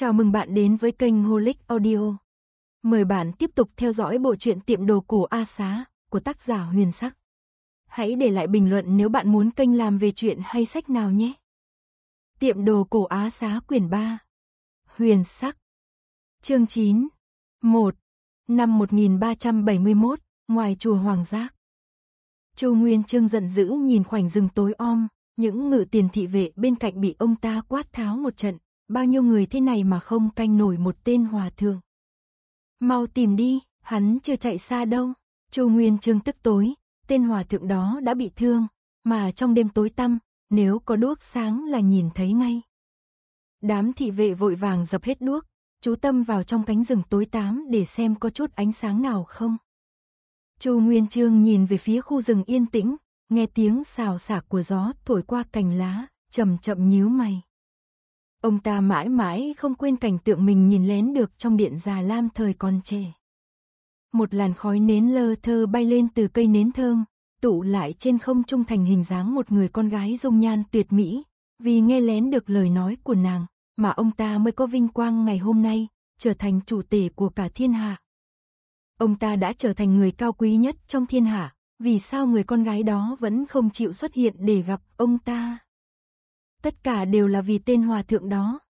Chào mừng bạn đến với kênh Holic Audio. Mời bạn tiếp tục theo dõi bộ truyện tiệm đồ cổ A Xá của tác giả Huyền Sắc. Hãy để lại bình luận nếu bạn muốn kênh làm về chuyện hay sách nào nhé. Tiệm đồ cổ Á Xá quyển 3. Huyền Sắc. Chương 9. 1. Năm 1371, ngoài chùa Hoàng Giác. Châu Nguyên Trương giận dữ nhìn khoảnh rừng tối om, những ngự tiền thị vệ bên cạnh bị ông ta quát tháo một trận, bao nhiêu người thế này mà không canh nổi một tên hòa thượng. Mau tìm đi, hắn chưa chạy xa đâu. Châu Nguyên Trương tức tối, tên hòa thượng đó đã bị thương, mà trong đêm tối tăm, nếu có đuốc sáng là nhìn thấy ngay. Đám thị vệ vội vàng dập hết đuốc, chú tâm vào trong cánh rừng tối tám để xem có chút ánh sáng nào không. Châu Nguyên Trương nhìn về phía khu rừng yên tĩnh, nghe tiếng xào xạc của gió thổi qua cành lá, chậm chậm nhíu mày. Ông ta mãi mãi không quên cảnh tượng mình nhìn lén được trong điện già lam thời còn trẻ. Một làn khói nến lơ thơ bay lên từ cây nến thơm, tụ lại trên không trung thành hình dáng một người con gái dung nhan tuyệt mỹ, vì nghe lén được lời nói của nàng, mà ông ta mới có vinh quang ngày hôm nay, trở thành chủ tể của cả thiên hạ. Ông ta đã trở thành người cao quý nhất trong thiên hạ, vì sao người con gái đó vẫn không chịu xuất hiện để gặp ông ta? tất cả đều là vì tên hòa thượng đó.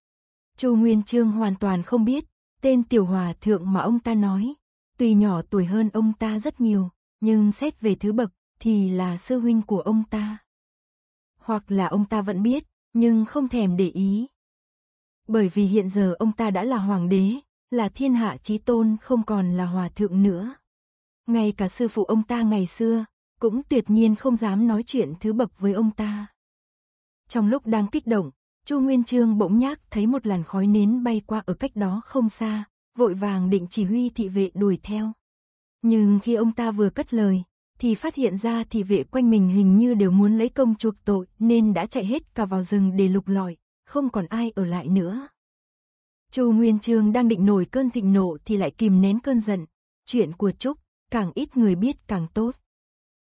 Chu Nguyên Trương hoàn toàn không biết, tên tiểu hòa thượng mà ông ta nói, tuy nhỏ tuổi hơn ông ta rất nhiều, nhưng xét về thứ bậc thì là sư huynh của ông ta. Hoặc là ông ta vẫn biết, nhưng không thèm để ý. Bởi vì hiện giờ ông ta đã là hoàng đế, là thiên hạ chí tôn không còn là hòa thượng nữa. Ngay cả sư phụ ông ta ngày xưa, cũng tuyệt nhiên không dám nói chuyện thứ bậc với ông ta. Trong lúc đang kích động, Chu Nguyên Trương bỗng nhác thấy một làn khói nến bay qua ở cách đó không xa, vội vàng định chỉ huy thị vệ đuổi theo. Nhưng khi ông ta vừa cất lời, thì phát hiện ra thị vệ quanh mình hình như đều muốn lấy công chuộc tội nên đã chạy hết cả vào rừng để lục lọi, không còn ai ở lại nữa. Chu Nguyên Trương đang định nổi cơn thịnh nộ thì lại kìm nén cơn giận, chuyện của Trúc, càng ít người biết càng tốt.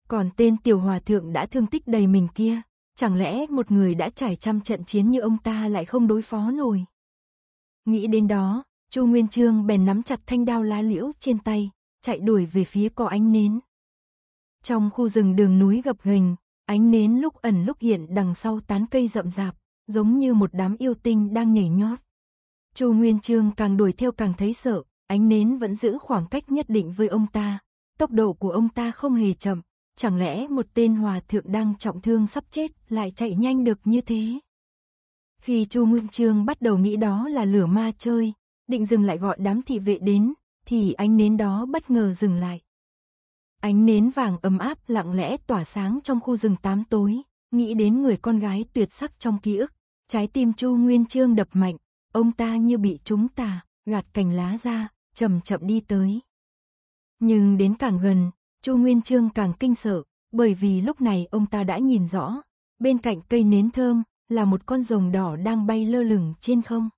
Còn tên tiểu hòa thượng đã thương tích đầy mình kia, Chẳng lẽ một người đã trải trăm trận chiến như ông ta lại không đối phó nổi? Nghĩ đến đó, Chu Nguyên Trương bèn nắm chặt thanh đao lá liễu trên tay, chạy đuổi về phía có ánh nến. Trong khu rừng đường núi gập ghềnh, ánh nến lúc ẩn lúc hiện đằng sau tán cây rậm rạp, giống như một đám yêu tinh đang nhảy nhót. Chu Nguyên Trương càng đuổi theo càng thấy sợ, ánh nến vẫn giữ khoảng cách nhất định với ông ta, tốc độ của ông ta không hề chậm, Chẳng lẽ một tên hòa thượng đang trọng thương sắp chết lại chạy nhanh được như thế? Khi Chu Nguyên Trương bắt đầu nghĩ đó là lửa ma chơi, định dừng lại gọi đám thị vệ đến, thì ánh nến đó bất ngờ dừng lại. Ánh nến vàng ấm áp lặng lẽ tỏa sáng trong khu rừng tám tối, nghĩ đến người con gái tuyệt sắc trong ký ức, trái tim Chu Nguyên Trương đập mạnh, ông ta như bị trúng tà, gạt cành lá ra, chậm chậm đi tới. Nhưng đến càng gần, Chu Nguyên Chương càng kinh sợ, bởi vì lúc này ông ta đã nhìn rõ, bên cạnh cây nến thơm là một con rồng đỏ đang bay lơ lửng trên không.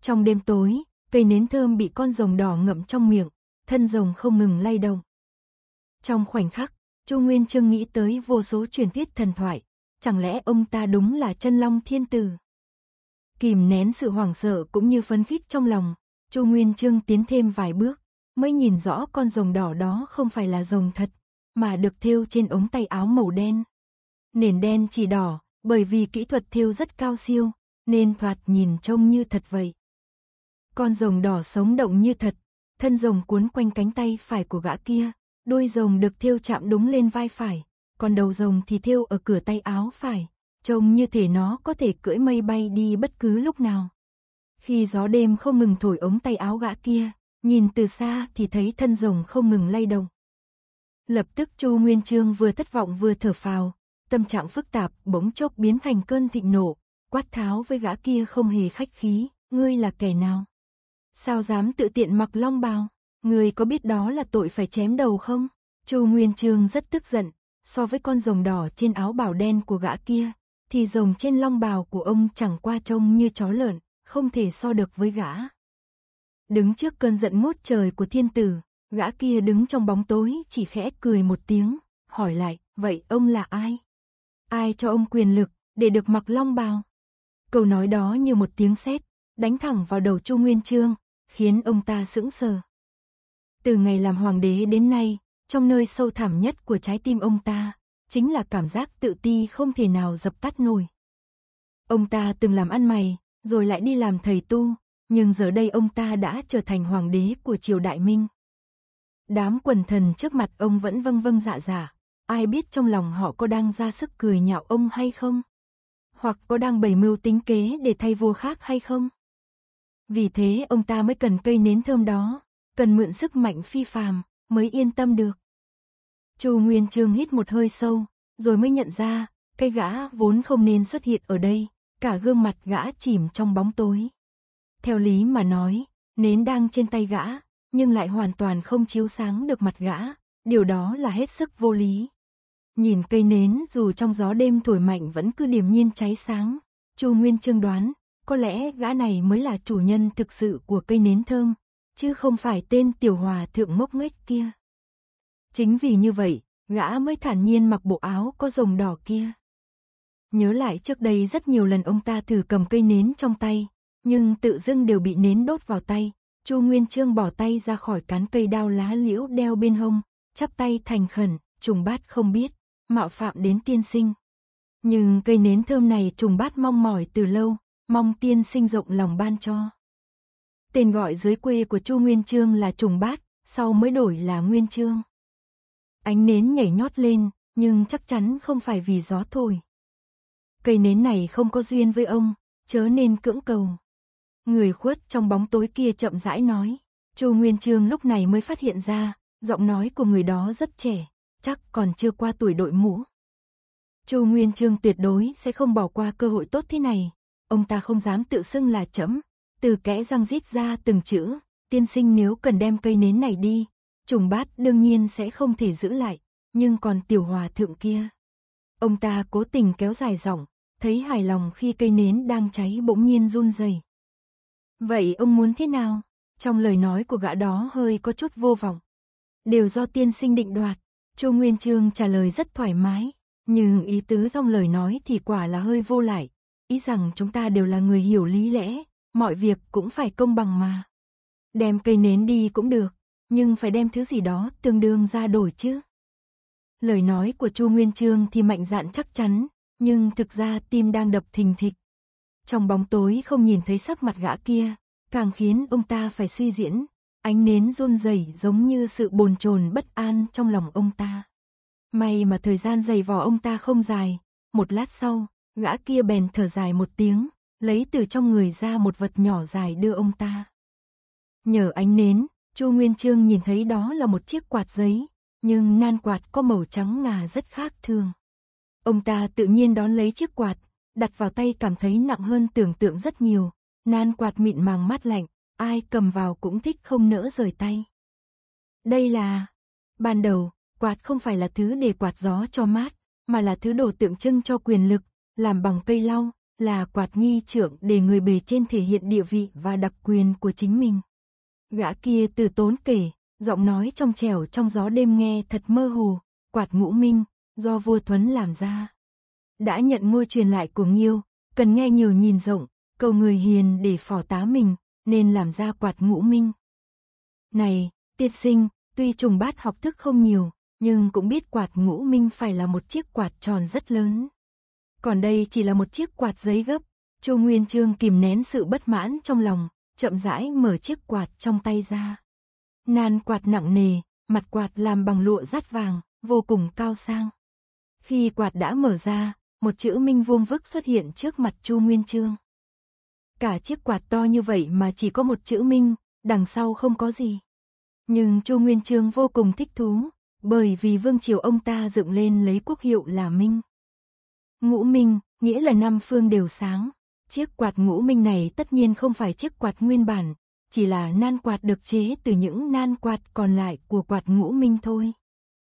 Trong đêm tối, cây nến thơm bị con rồng đỏ ngậm trong miệng, thân rồng không ngừng lay động. Trong khoảnh khắc, Chu Nguyên Chương nghĩ tới vô số truyền thuyết thần thoại, chẳng lẽ ông ta đúng là chân long thiên tử? Kìm nén sự hoảng sợ cũng như phấn khích trong lòng, Chu Nguyên Chương tiến thêm vài bước mới nhìn rõ con rồng đỏ đó không phải là rồng thật, mà được thêu trên ống tay áo màu đen. Nền đen chỉ đỏ, bởi vì kỹ thuật thêu rất cao siêu, nên thoạt nhìn trông như thật vậy. Con rồng đỏ sống động như thật, thân rồng cuốn quanh cánh tay phải của gã kia, đuôi rồng được thêu chạm đúng lên vai phải, còn đầu rồng thì thêu ở cửa tay áo phải, trông như thể nó có thể cưỡi mây bay đi bất cứ lúc nào. Khi gió đêm không ngừng thổi ống tay áo gã kia, Nhìn từ xa thì thấy thân rồng không ngừng lay động. Lập tức Chu Nguyên Trương vừa thất vọng vừa thở phào, tâm trạng phức tạp bỗng chốc biến thành cơn thịnh nộ, quát tháo với gã kia không hề khách khí, ngươi là kẻ nào? Sao dám tự tiện mặc long bào? Ngươi có biết đó là tội phải chém đầu không? Chu Nguyên Trương rất tức giận, so với con rồng đỏ trên áo bào đen của gã kia, thì rồng trên long bào của ông chẳng qua trông như chó lợn, không thể so được với gã. Đứng trước cơn giận ngút trời của thiên tử, gã kia đứng trong bóng tối chỉ khẽ cười một tiếng, hỏi lại, vậy ông là ai? Ai cho ông quyền lực, để được mặc long bào? Câu nói đó như một tiếng sét, đánh thẳng vào đầu Chu Nguyên Chương, khiến ông ta sững sờ. Từ ngày làm hoàng đế đến nay, trong nơi sâu thẳm nhất của trái tim ông ta, chính là cảm giác tự ti không thể nào dập tắt nổi. Ông ta từng làm ăn mày, rồi lại đi làm thầy tu, nhưng giờ đây ông ta đã trở thành hoàng đế của triều đại minh. Đám quần thần trước mặt ông vẫn vâng vâng dạ dạ, ai biết trong lòng họ có đang ra sức cười nhạo ông hay không? Hoặc có đang bày mưu tính kế để thay vua khác hay không? Vì thế ông ta mới cần cây nến thơm đó, cần mượn sức mạnh phi phàm, mới yên tâm được. Chu Nguyên Trương hít một hơi sâu, rồi mới nhận ra, cây gã vốn không nên xuất hiện ở đây, cả gương mặt gã chìm trong bóng tối. Theo lý mà nói, nến đang trên tay gã, nhưng lại hoàn toàn không chiếu sáng được mặt gã, điều đó là hết sức vô lý. Nhìn cây nến dù trong gió đêm thổi mạnh vẫn cứ điềm nhiên cháy sáng, Chu Nguyên Chương đoán, có lẽ gã này mới là chủ nhân thực sự của cây nến thơm, chứ không phải tên tiểu hòa thượng mốc nghếch kia. Chính vì như vậy, gã mới thản nhiên mặc bộ áo có rồng đỏ kia. Nhớ lại trước đây rất nhiều lần ông ta thử cầm cây nến trong tay, nhưng tự dưng đều bị nến đốt vào tay. Chu Nguyên Trương bỏ tay ra khỏi cán cây đao lá liễu đeo bên hông, chắp tay thành khẩn, trùng bát không biết, mạo phạm đến tiên sinh. Nhưng cây nến thơm này trùng bát mong mỏi từ lâu, mong tiên sinh rộng lòng ban cho. Tên gọi dưới quê của Chu Nguyên Trương là trùng bát, sau mới đổi là Nguyên Trương. Ánh nến nhảy nhót lên, nhưng chắc chắn không phải vì gió thôi. Cây nến này không có duyên với ông, chớ nên cưỡng cầu người khuất trong bóng tối kia chậm rãi nói. Chu Nguyên Trương lúc này mới phát hiện ra, giọng nói của người đó rất trẻ, chắc còn chưa qua tuổi đội mũ. Chu Nguyên Trương tuyệt đối sẽ không bỏ qua cơ hội tốt thế này, ông ta không dám tự xưng là chấm, từ kẽ răng rít ra từng chữ, tiên sinh nếu cần đem cây nến này đi, trùng bát đương nhiên sẽ không thể giữ lại, nhưng còn tiểu hòa thượng kia. Ông ta cố tình kéo dài giọng, thấy hài lòng khi cây nến đang cháy bỗng nhiên run rẩy. Vậy ông muốn thế nào? Trong lời nói của gã đó hơi có chút vô vọng. Đều do tiên sinh định đoạt, Chu Nguyên Trương trả lời rất thoải mái, nhưng ý tứ trong lời nói thì quả là hơi vô lại, ý rằng chúng ta đều là người hiểu lý lẽ, mọi việc cũng phải công bằng mà. Đem cây nến đi cũng được, nhưng phải đem thứ gì đó tương đương ra đổi chứ. Lời nói của Chu Nguyên Trương thì mạnh dạn chắc chắn, nhưng thực ra tim đang đập thình thịch, trong bóng tối không nhìn thấy sắc mặt gã kia, càng khiến ông ta phải suy diễn, ánh nến run rẩy giống như sự bồn chồn bất an trong lòng ông ta. May mà thời gian dày vò ông ta không dài, một lát sau, gã kia bèn thở dài một tiếng, lấy từ trong người ra một vật nhỏ dài đưa ông ta. Nhờ ánh nến, Chu Nguyên Trương nhìn thấy đó là một chiếc quạt giấy, nhưng nan quạt có màu trắng ngà rất khác thường. Ông ta tự nhiên đón lấy chiếc quạt, đặt vào tay cảm thấy nặng hơn tưởng tượng rất nhiều, nan quạt mịn màng mát lạnh, ai cầm vào cũng thích không nỡ rời tay. Đây là... Ban đầu, quạt không phải là thứ để quạt gió cho mát, mà là thứ đồ tượng trưng cho quyền lực, làm bằng cây lau, là quạt nghi trưởng để người bề trên thể hiện địa vị và đặc quyền của chính mình. Gã kia từ tốn kể, giọng nói trong trẻo trong gió đêm nghe thật mơ hồ, quạt ngũ minh, do vua Thuấn làm ra. Đã nhận môi truyền lại của Nghiêu, cần nghe nhiều nhìn rộng, cầu người hiền để phò tá mình, nên làm ra quạt ngũ minh. Này, tiết sinh, tuy trùng bát học thức không nhiều, nhưng cũng biết quạt ngũ minh phải là một chiếc quạt tròn rất lớn. Còn đây chỉ là một chiếc quạt giấy gấp, châu Nguyên Trương kìm nén sự bất mãn trong lòng, chậm rãi mở chiếc quạt trong tay ra. Nan quạt nặng nề, mặt quạt làm bằng lụa rát vàng, vô cùng cao sang. Khi quạt đã mở ra, một chữ minh vuông vức xuất hiện trước mặt Chu Nguyên Chương. Cả chiếc quạt to như vậy mà chỉ có một chữ minh, đằng sau không có gì. Nhưng Chu Nguyên Chương vô cùng thích thú, bởi vì vương triều ông ta dựng lên lấy quốc hiệu là minh. Ngũ minh, nghĩa là năm phương đều sáng. Chiếc quạt ngũ minh này tất nhiên không phải chiếc quạt nguyên bản, chỉ là nan quạt được chế từ những nan quạt còn lại của quạt ngũ minh thôi.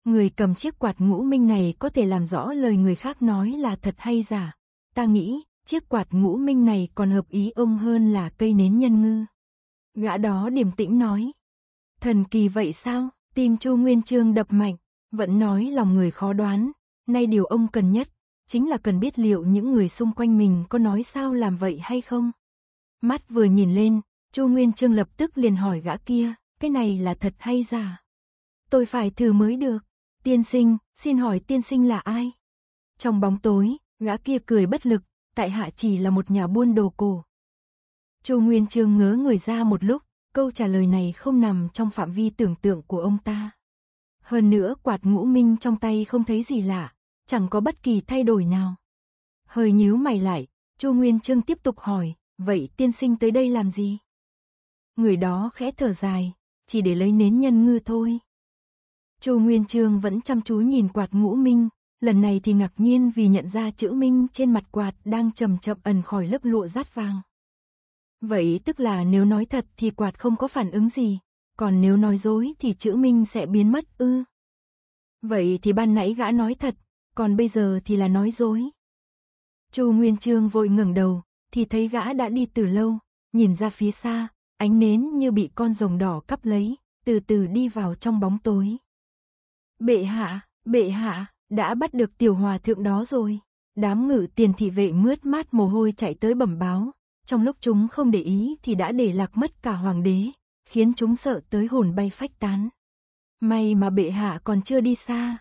Người cầm chiếc quạt ngũ minh này có thể làm rõ lời người khác nói là thật hay giả. Ta nghĩ, chiếc quạt ngũ minh này còn hợp ý ông hơn là cây nến nhân ngư. Gã đó điềm tĩnh nói. Thần kỳ vậy sao? Tim Chu Nguyên Trương đập mạnh, vẫn nói lòng người khó đoán. Nay điều ông cần nhất, chính là cần biết liệu những người xung quanh mình có nói sao làm vậy hay không. Mắt vừa nhìn lên, Chu Nguyên Trương lập tức liền hỏi gã kia, cái này là thật hay giả? Tôi phải thử mới được. Tiên sinh, xin hỏi tiên sinh là ai? Trong bóng tối, gã kia cười bất lực, tại hạ chỉ là một nhà buôn đồ cổ. Chu Nguyên Trương ngớ người ra một lúc, câu trả lời này không nằm trong phạm vi tưởng tượng của ông ta. Hơn nữa quạt ngũ minh trong tay không thấy gì lạ, chẳng có bất kỳ thay đổi nào. Hơi nhíu mày lại, Chu Nguyên Trương tiếp tục hỏi, vậy tiên sinh tới đây làm gì? Người đó khẽ thở dài, chỉ để lấy nến nhân ngư thôi. Chu Nguyên Trương vẫn chăm chú nhìn quạt ngũ minh, lần này thì ngạc nhiên vì nhận ra chữ minh trên mặt quạt đang chậm chậm ẩn khỏi lớp lụa rát vàng. Vậy tức là nếu nói thật thì quạt không có phản ứng gì, còn nếu nói dối thì chữ minh sẽ biến mất ư. Vậy thì ban nãy gã nói thật, còn bây giờ thì là nói dối. Chu Nguyên Trương vội ngẩng đầu, thì thấy gã đã đi từ lâu, nhìn ra phía xa, ánh nến như bị con rồng đỏ cắp lấy, từ từ đi vào trong bóng tối. Bệ hạ, bệ hạ, đã bắt được tiểu hòa thượng đó rồi. Đám ngự tiền thị vệ mướt mát mồ hôi chạy tới bẩm báo. Trong lúc chúng không để ý thì đã để lạc mất cả hoàng đế, khiến chúng sợ tới hồn bay phách tán. May mà bệ hạ còn chưa đi xa.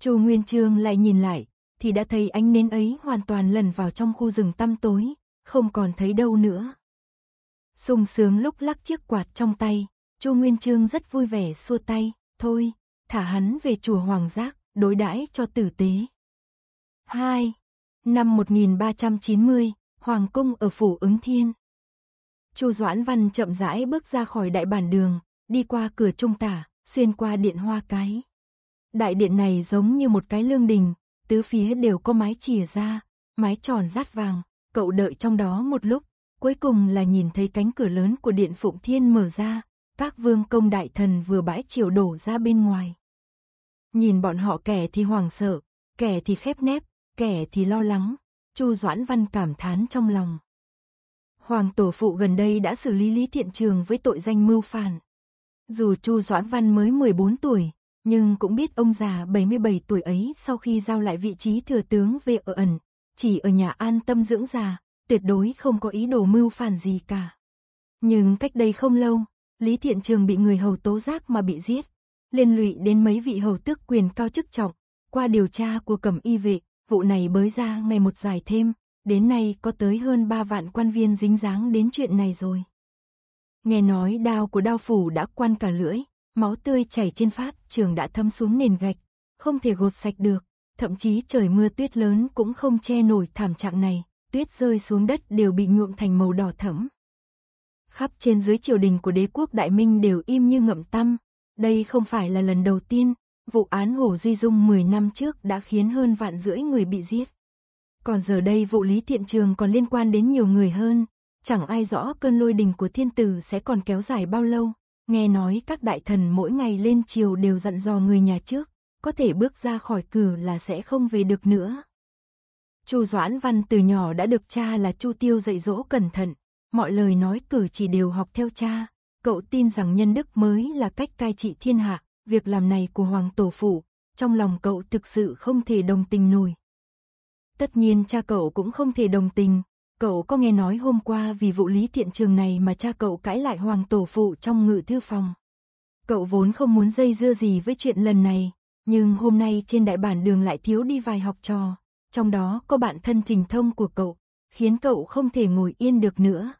Chu Nguyên Trương lại nhìn lại, thì đã thấy ánh nến ấy hoàn toàn lần vào trong khu rừng tăm tối, không còn thấy đâu nữa. sung sướng lúc lắc chiếc quạt trong tay, Chu Nguyên Trương rất vui vẻ xua tay, thôi, thả hắn về chùa Hoàng Giác, đối đãi cho tử tế. 2. Năm 1390, Hoàng Cung ở Phủ Ứng Thiên. Chu Doãn Văn chậm rãi bước ra khỏi đại bản đường, đi qua cửa trung tả, xuyên qua điện hoa cái. Đại điện này giống như một cái lương đình, tứ phía đều có mái chìa ra, mái tròn rát vàng, cậu đợi trong đó một lúc, cuối cùng là nhìn thấy cánh cửa lớn của điện Phụng Thiên mở ra, các vương công đại thần vừa bãi chiều đổ ra bên ngoài. Nhìn bọn họ kẻ thì hoảng sợ, kẻ thì khép nép, kẻ thì lo lắng, Chu Doãn Văn cảm thán trong lòng. Hoàng tổ phụ gần đây đã xử lý Lý Thiện Trường với tội danh mưu phản. Dù Chu Doãn Văn mới 14 tuổi, nhưng cũng biết ông già 77 tuổi ấy sau khi giao lại vị trí thừa tướng về ở ẩn, chỉ ở nhà an tâm dưỡng già, tuyệt đối không có ý đồ mưu phản gì cả. Nhưng cách đây không lâu, Lý Thiện Trường bị người hầu tố giác mà bị giết, liên lụy đến mấy vị hầu tước quyền cao chức trọng. Qua điều tra của cẩm y vệ, vụ này bới ra ngày một dài thêm, đến nay có tới hơn 3 vạn quan viên dính dáng đến chuyện này rồi. Nghe nói đao của đao phủ đã quan cả lưỡi, máu tươi chảy trên pháp trường đã thâm xuống nền gạch, không thể gột sạch được, thậm chí trời mưa tuyết lớn cũng không che nổi thảm trạng này, tuyết rơi xuống đất đều bị nhuộm thành màu đỏ thẫm. Khắp trên dưới triều đình của đế quốc Đại Minh đều im như ngậm tăm, đây không phải là lần đầu tiên, vụ án Hồ Duy Dung 10 năm trước đã khiến hơn vạn rưỡi người bị giết. Còn giờ đây vụ Lý Thiện Trường còn liên quan đến nhiều người hơn, chẳng ai rõ cơn lôi đình của thiên tử sẽ còn kéo dài bao lâu. Nghe nói các đại thần mỗi ngày lên chiều đều dặn dò người nhà trước, có thể bước ra khỏi cửa là sẽ không về được nữa. Chu Doãn Văn từ nhỏ đã được cha là Chu Tiêu dạy dỗ cẩn thận, mọi lời nói cử chỉ đều học theo cha, Cậu tin rằng nhân đức mới là cách cai trị thiên hạ, việc làm này của Hoàng Tổ phụ trong lòng cậu thực sự không thể đồng tình nổi. Tất nhiên cha cậu cũng không thể đồng tình, cậu có nghe nói hôm qua vì vụ lý thiện trường này mà cha cậu cãi lại Hoàng Tổ Phụ trong ngự thư phòng. Cậu vốn không muốn dây dưa gì với chuyện lần này, nhưng hôm nay trên đại bản đường lại thiếu đi vài học trò, trong đó có bạn thân trình thông của cậu, khiến cậu không thể ngồi yên được nữa.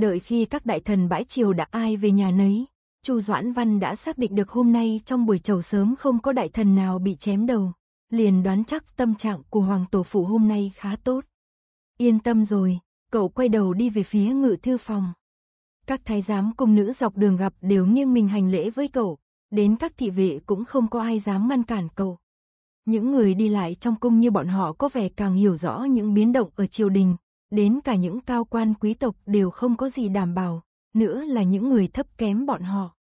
Đợi khi các đại thần bãi triều đã ai về nhà nấy, Chu Doãn Văn đã xác định được hôm nay trong buổi chầu sớm không có đại thần nào bị chém đầu, liền đoán chắc tâm trạng của Hoàng Tổ Phụ hôm nay khá tốt. Yên tâm rồi, cậu quay đầu đi về phía ngự thư phòng. Các thái giám cung nữ dọc đường gặp đều nghiêng mình hành lễ với cậu, đến các thị vệ cũng không có ai dám ngăn cản cậu. Những người đi lại trong cung như bọn họ có vẻ càng hiểu rõ những biến động ở triều đình, đến cả những cao quan quý tộc đều không có gì đảm bảo, nữa là những người thấp kém bọn họ.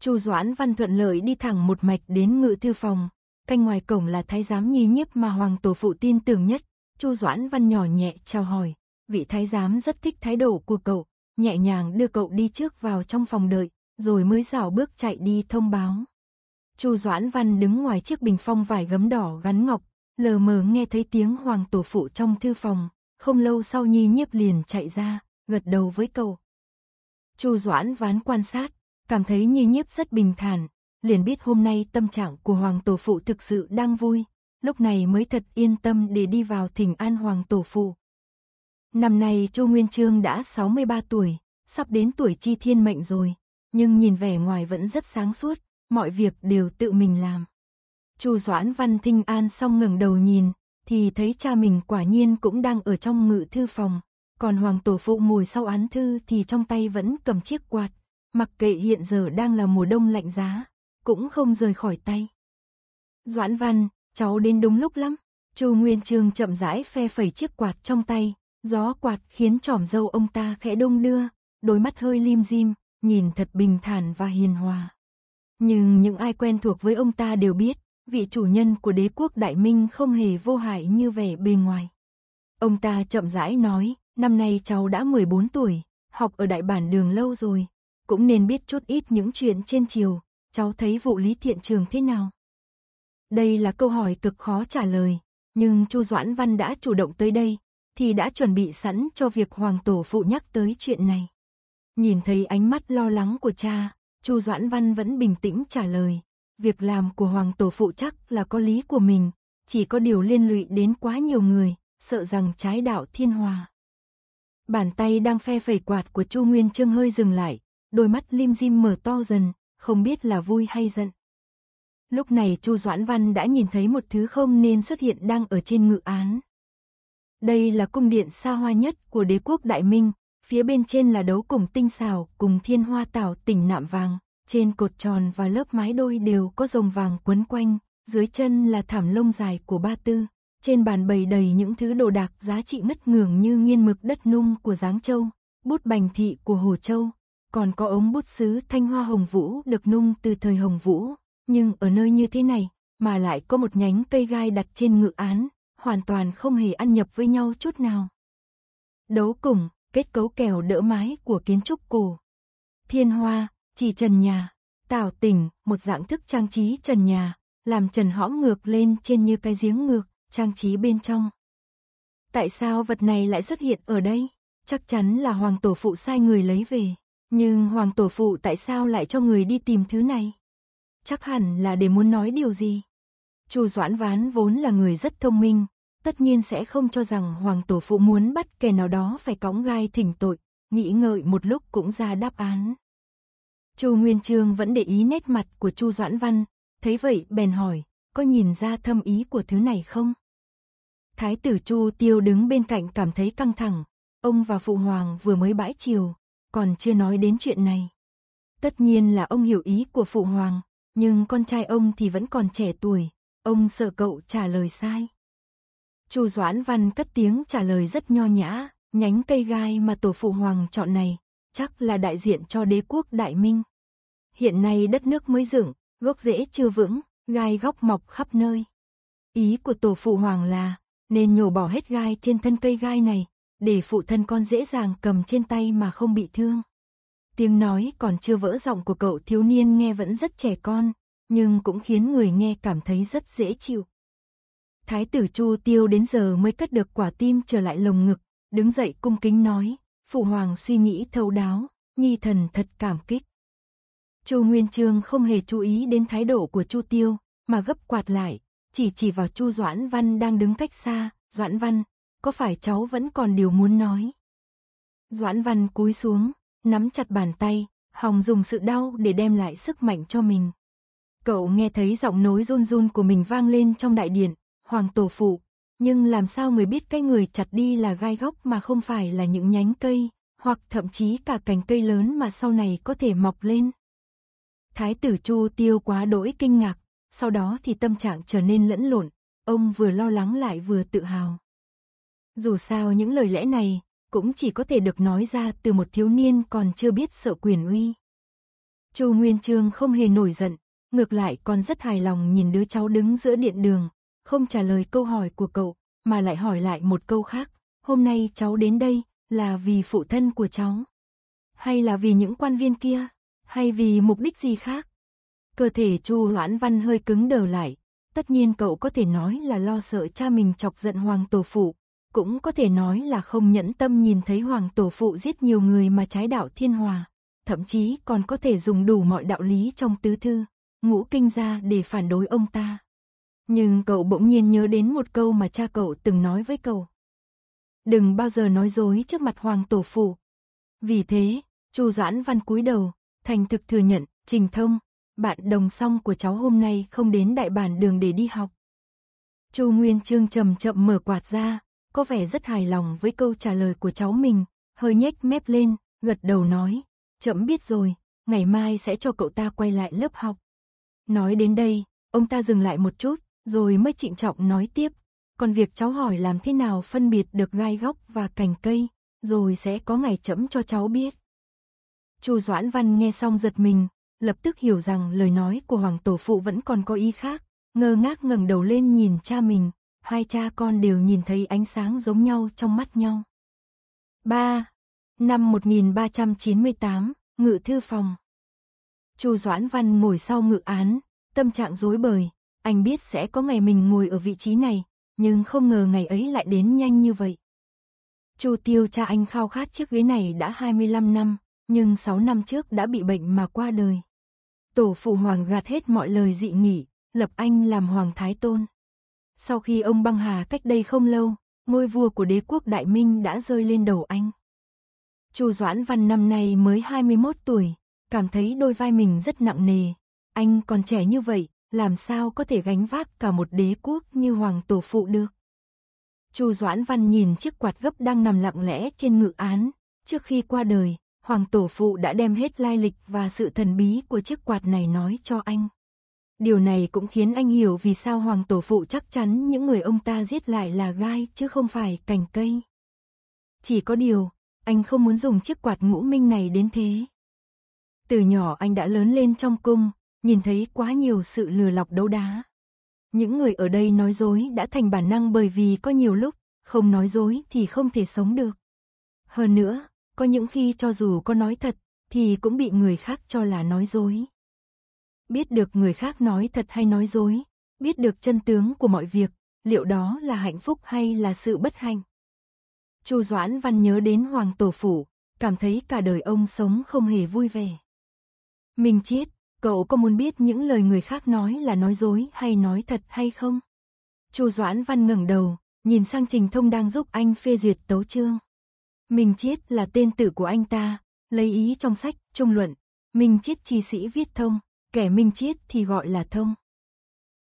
Chu Doãn Văn thuận lợi đi thẳng một mạch đến ngự thư phòng, canh ngoài cổng là thái giám nhí nhiếp mà hoàng tổ phụ tin tưởng nhất, Chu Doãn Văn nhỏ nhẹ chào hỏi, vị thái giám rất thích thái độ của cậu, nhẹ nhàng đưa cậu đi trước vào trong phòng đợi, rồi mới dảo bước chạy đi thông báo. Chu Doãn Văn đứng ngoài chiếc bình phong vải gấm đỏ gắn ngọc, lờ mờ nghe thấy tiếng hoàng tổ phụ trong thư phòng, không lâu sau Nhi Nhiếp liền chạy ra, gật đầu với cậu. Chu Doãn ván quan sát, cảm thấy Nhi Nhiếp rất bình thản, liền biết hôm nay tâm trạng của Hoàng Tổ Phụ thực sự đang vui, lúc này mới thật yên tâm để đi vào thỉnh an Hoàng Tổ Phụ. Năm nay Chu Nguyên Trương đã 63 tuổi, sắp đến tuổi chi thiên mệnh rồi, nhưng nhìn vẻ ngoài vẫn rất sáng suốt, mọi việc đều tự mình làm. Chu Doãn Văn Thinh An xong ngẩng đầu nhìn, thì thấy cha mình quả nhiên cũng đang ở trong ngự thư phòng, còn hoàng tổ phụ ngồi sau án thư thì trong tay vẫn cầm chiếc quạt, mặc kệ hiện giờ đang là mùa đông lạnh giá, cũng không rời khỏi tay. Doãn Văn, cháu đến đúng lúc lắm. Chu Nguyên Trương chậm rãi phe phẩy chiếc quạt trong tay, gió quạt khiến trỏm dâu ông ta khẽ đông đưa, đôi mắt hơi lim dim, nhìn thật bình thản và hiền hòa. Nhưng những ai quen thuộc với ông ta đều biết, vị chủ nhân của đế quốc Đại Minh không hề vô hại như vẻ bề ngoài. Ông ta chậm rãi nói, năm nay cháu đã 14 tuổi, học ở đại bản đường lâu rồi, cũng nên biết chút ít những chuyện trên chiều, cháu thấy vụ lý thiện trường thế nào? Đây là câu hỏi cực khó trả lời, nhưng Chu Doãn Văn đã chủ động tới đây, thì đã chuẩn bị sẵn cho việc Hoàng Tổ Phụ nhắc tới chuyện này. Nhìn thấy ánh mắt lo lắng của cha, Chu Doãn Văn vẫn bình tĩnh trả lời, Việc làm của hoàng tổ phụ chắc là có lý của mình, chỉ có điều liên lụy đến quá nhiều người, sợ rằng trái đạo thiên hòa. Bàn tay đang phe phẩy quạt của Chu Nguyên Trương hơi dừng lại, đôi mắt lim dim mở to dần, không biết là vui hay giận. Lúc này Chu Doãn Văn đã nhìn thấy một thứ không nên xuất hiện đang ở trên ngự án. Đây là cung điện xa hoa nhất của đế quốc Đại Minh, phía bên trên là đấu cùng tinh xào cùng thiên hoa tảo tỉnh nạm vàng. Trên cột tròn và lớp mái đôi đều có rồng vàng quấn quanh, dưới chân là thảm lông dài của ba tư. Trên bàn bày đầy những thứ đồ đạc giá trị ngất ngưởng như nghiên mực đất nung của Giáng Châu, bút bành thị của Hồ Châu, còn có ống bút sứ thanh hoa hồng vũ được nung từ thời Hồng Vũ. Nhưng ở nơi như thế này, mà lại có một nhánh cây gai đặt trên ngự án, hoàn toàn không hề ăn nhập với nhau chút nào. Đấu cùng, kết cấu kèo đỡ mái của kiến trúc cổ. Thiên hoa, chỉ trần nhà, tảo tỉnh, một dạng thức trang trí trần nhà, làm trần hõm ngược lên trên như cái giếng ngược, trang trí bên trong. Tại sao vật này lại xuất hiện ở đây? Chắc chắn là hoàng tổ phụ sai người lấy về. Nhưng hoàng tổ phụ tại sao lại cho người đi tìm thứ này? Chắc hẳn là để muốn nói điều gì. Chu Doãn Ván vốn là người rất thông minh, tất nhiên sẽ không cho rằng hoàng tổ phụ muốn bắt kẻ nào đó phải cõng gai thỉnh tội, nghĩ ngợi một lúc cũng ra đáp án. Chu Nguyên Trương vẫn để ý nét mặt của Chu Doãn Văn, thấy vậy bèn hỏi, có nhìn ra thâm ý của thứ này không? Thái tử Chu Tiêu đứng bên cạnh cảm thấy căng thẳng, ông và Phụ Hoàng vừa mới bãi chiều, còn chưa nói đến chuyện này. Tất nhiên là ông hiểu ý của Phụ Hoàng, nhưng con trai ông thì vẫn còn trẻ tuổi, ông sợ cậu trả lời sai. Chu Doãn Văn cất tiếng trả lời rất nho nhã, nhánh cây gai mà tổ Phụ Hoàng chọn này, chắc là đại diện cho đế quốc Đại Minh. Hiện nay đất nước mới dựng, gốc rễ chưa vững, gai góc mọc khắp nơi. Ý của tổ phụ hoàng là, nên nhổ bỏ hết gai trên thân cây gai này, để phụ thân con dễ dàng cầm trên tay mà không bị thương. Tiếng nói còn chưa vỡ giọng của cậu thiếu niên nghe vẫn rất trẻ con, nhưng cũng khiến người nghe cảm thấy rất dễ chịu. Thái tử Chu Tiêu đến giờ mới cất được quả tim trở lại lồng ngực, đứng dậy cung kính nói, Phụ hoàng suy nghĩ thấu đáo, nhi thần thật cảm kích. Chu Nguyên Chương không hề chú ý đến thái độ của Chu Tiêu, mà gấp quạt lại, chỉ chỉ vào Chu Doãn Văn đang đứng cách xa, "Doãn Văn, có phải cháu vẫn còn điều muốn nói?" Doãn Văn cúi xuống, nắm chặt bàn tay, hòng dùng sự đau để đem lại sức mạnh cho mình. Cậu nghe thấy giọng nối run run của mình vang lên trong đại điện, "Hoàng tổ phụ, nhưng làm sao người biết cái người chặt đi là gai góc mà không phải là những nhánh cây, hoặc thậm chí cả cành cây lớn mà sau này có thể mọc lên. Thái tử Chu Tiêu quá đỗi kinh ngạc, sau đó thì tâm trạng trở nên lẫn lộn, ông vừa lo lắng lại vừa tự hào. Dù sao những lời lẽ này cũng chỉ có thể được nói ra từ một thiếu niên còn chưa biết sợ quyền uy. Chu Nguyên Trương không hề nổi giận, ngược lại còn rất hài lòng nhìn đứa cháu đứng giữa điện đường, không trả lời câu hỏi của cậu, mà lại hỏi lại một câu khác. Hôm nay cháu đến đây là vì phụ thân của cháu? Hay là vì những quan viên kia? Hay vì mục đích gì khác? Cơ thể Chu Hoãn Văn hơi cứng đờ lại. Tất nhiên cậu có thể nói là lo sợ cha mình chọc giận hoàng tổ phụ. Cũng có thể nói là không nhẫn tâm nhìn thấy hoàng tổ phụ giết nhiều người mà trái đạo thiên hòa. Thậm chí còn có thể dùng đủ mọi đạo lý trong tứ thư, ngũ kinh ra để phản đối ông ta. Nhưng cậu bỗng nhiên nhớ đến một câu mà cha cậu từng nói với cậu. Đừng bao giờ nói dối trước mặt hoàng tổ phụ. Vì thế, Chu Doãn Văn cúi đầu, thành thực thừa nhận, Trình Thông, bạn đồng song của cháu hôm nay không đến đại bản đường để đi học. Chu Nguyên Trương chậm chậm mở quạt ra, có vẻ rất hài lòng với câu trả lời của cháu mình, hơi nhếch mép lên, gật đầu nói, chậm biết rồi, ngày mai sẽ cho cậu ta quay lại lớp học. Nói đến đây, ông ta dừng lại một chút, rồi mới trịnh trọng nói tiếp. Còn việc cháu hỏi làm thế nào phân biệt được gai góc và cành cây, rồi sẽ có ngày chấm cho cháu biết. Chu Doãn Văn nghe xong giật mình, lập tức hiểu rằng lời nói của Hoàng Tổ Phụ vẫn còn có ý khác, ngơ ngác ngẩng đầu lên nhìn cha mình, hai cha con đều nhìn thấy ánh sáng giống nhau trong mắt nhau. 3. Năm 1398, Ngự Thư Phòng Chu Doãn Văn ngồi sau ngự án, tâm trạng rối bời, anh biết sẽ có ngày mình ngồi ở vị trí này, nhưng không ngờ ngày ấy lại đến nhanh như vậy. Chu Tiêu cha anh khao khát chiếc ghế này đã 25 năm, nhưng 6 năm trước đã bị bệnh mà qua đời. Tổ phụ hoàng gạt hết mọi lời dị nghị, lập anh làm hoàng thái tôn. Sau khi ông băng hà cách đây không lâu, ngôi vua của đế quốc Đại Minh đã rơi lên đầu anh. Chu Doãn Văn năm nay mới 21 tuổi, cảm thấy đôi vai mình rất nặng nề, anh còn trẻ như vậy, làm sao có thể gánh vác cả một đế quốc như hoàng tổ phụ được. Chu Doãn Văn nhìn chiếc quạt gấp đang nằm lặng lẽ trên ngự án, trước khi qua đời, hoàng tổ phụ đã đem hết lai lịch và sự thần bí của chiếc quạt này nói cho anh. Điều này cũng khiến anh hiểu vì sao hoàng tổ phụ chắc chắn những người ông ta giết lại là gai chứ không phải cành cây. Chỉ có điều, anh không muốn dùng chiếc quạt ngũ minh này đến thế. Từ nhỏ anh đã lớn lên trong cung, nhìn thấy quá nhiều sự lừa lọc đấu đá. Những người ở đây nói dối đã thành bản năng bởi vì có nhiều lúc, không nói dối thì không thể sống được. Hơn nữa, có những khi cho dù có nói thật, thì cũng bị người khác cho là nói dối. Biết được người khác nói thật hay nói dối, biết được chân tướng của mọi việc, liệu đó là hạnh phúc hay là sự bất hạnh? Chu Doãn Văn nhớ đến Hoàng Tổ Phủ, cảm thấy cả đời ông sống không hề vui vẻ. Minh Chiết, Cậu có muốn biết những lời người khác nói là nói dối hay nói thật hay không? Chu Doãn Văn ngẩng đầu, nhìn sang Trình Thông đang giúp anh phê duyệt tấu chương. Minh Chiết là tên tử của anh ta, lấy ý trong sách, trung luận. Minh Chiết chi sĩ viết thông, kẻ Minh Chiết thì gọi là thông.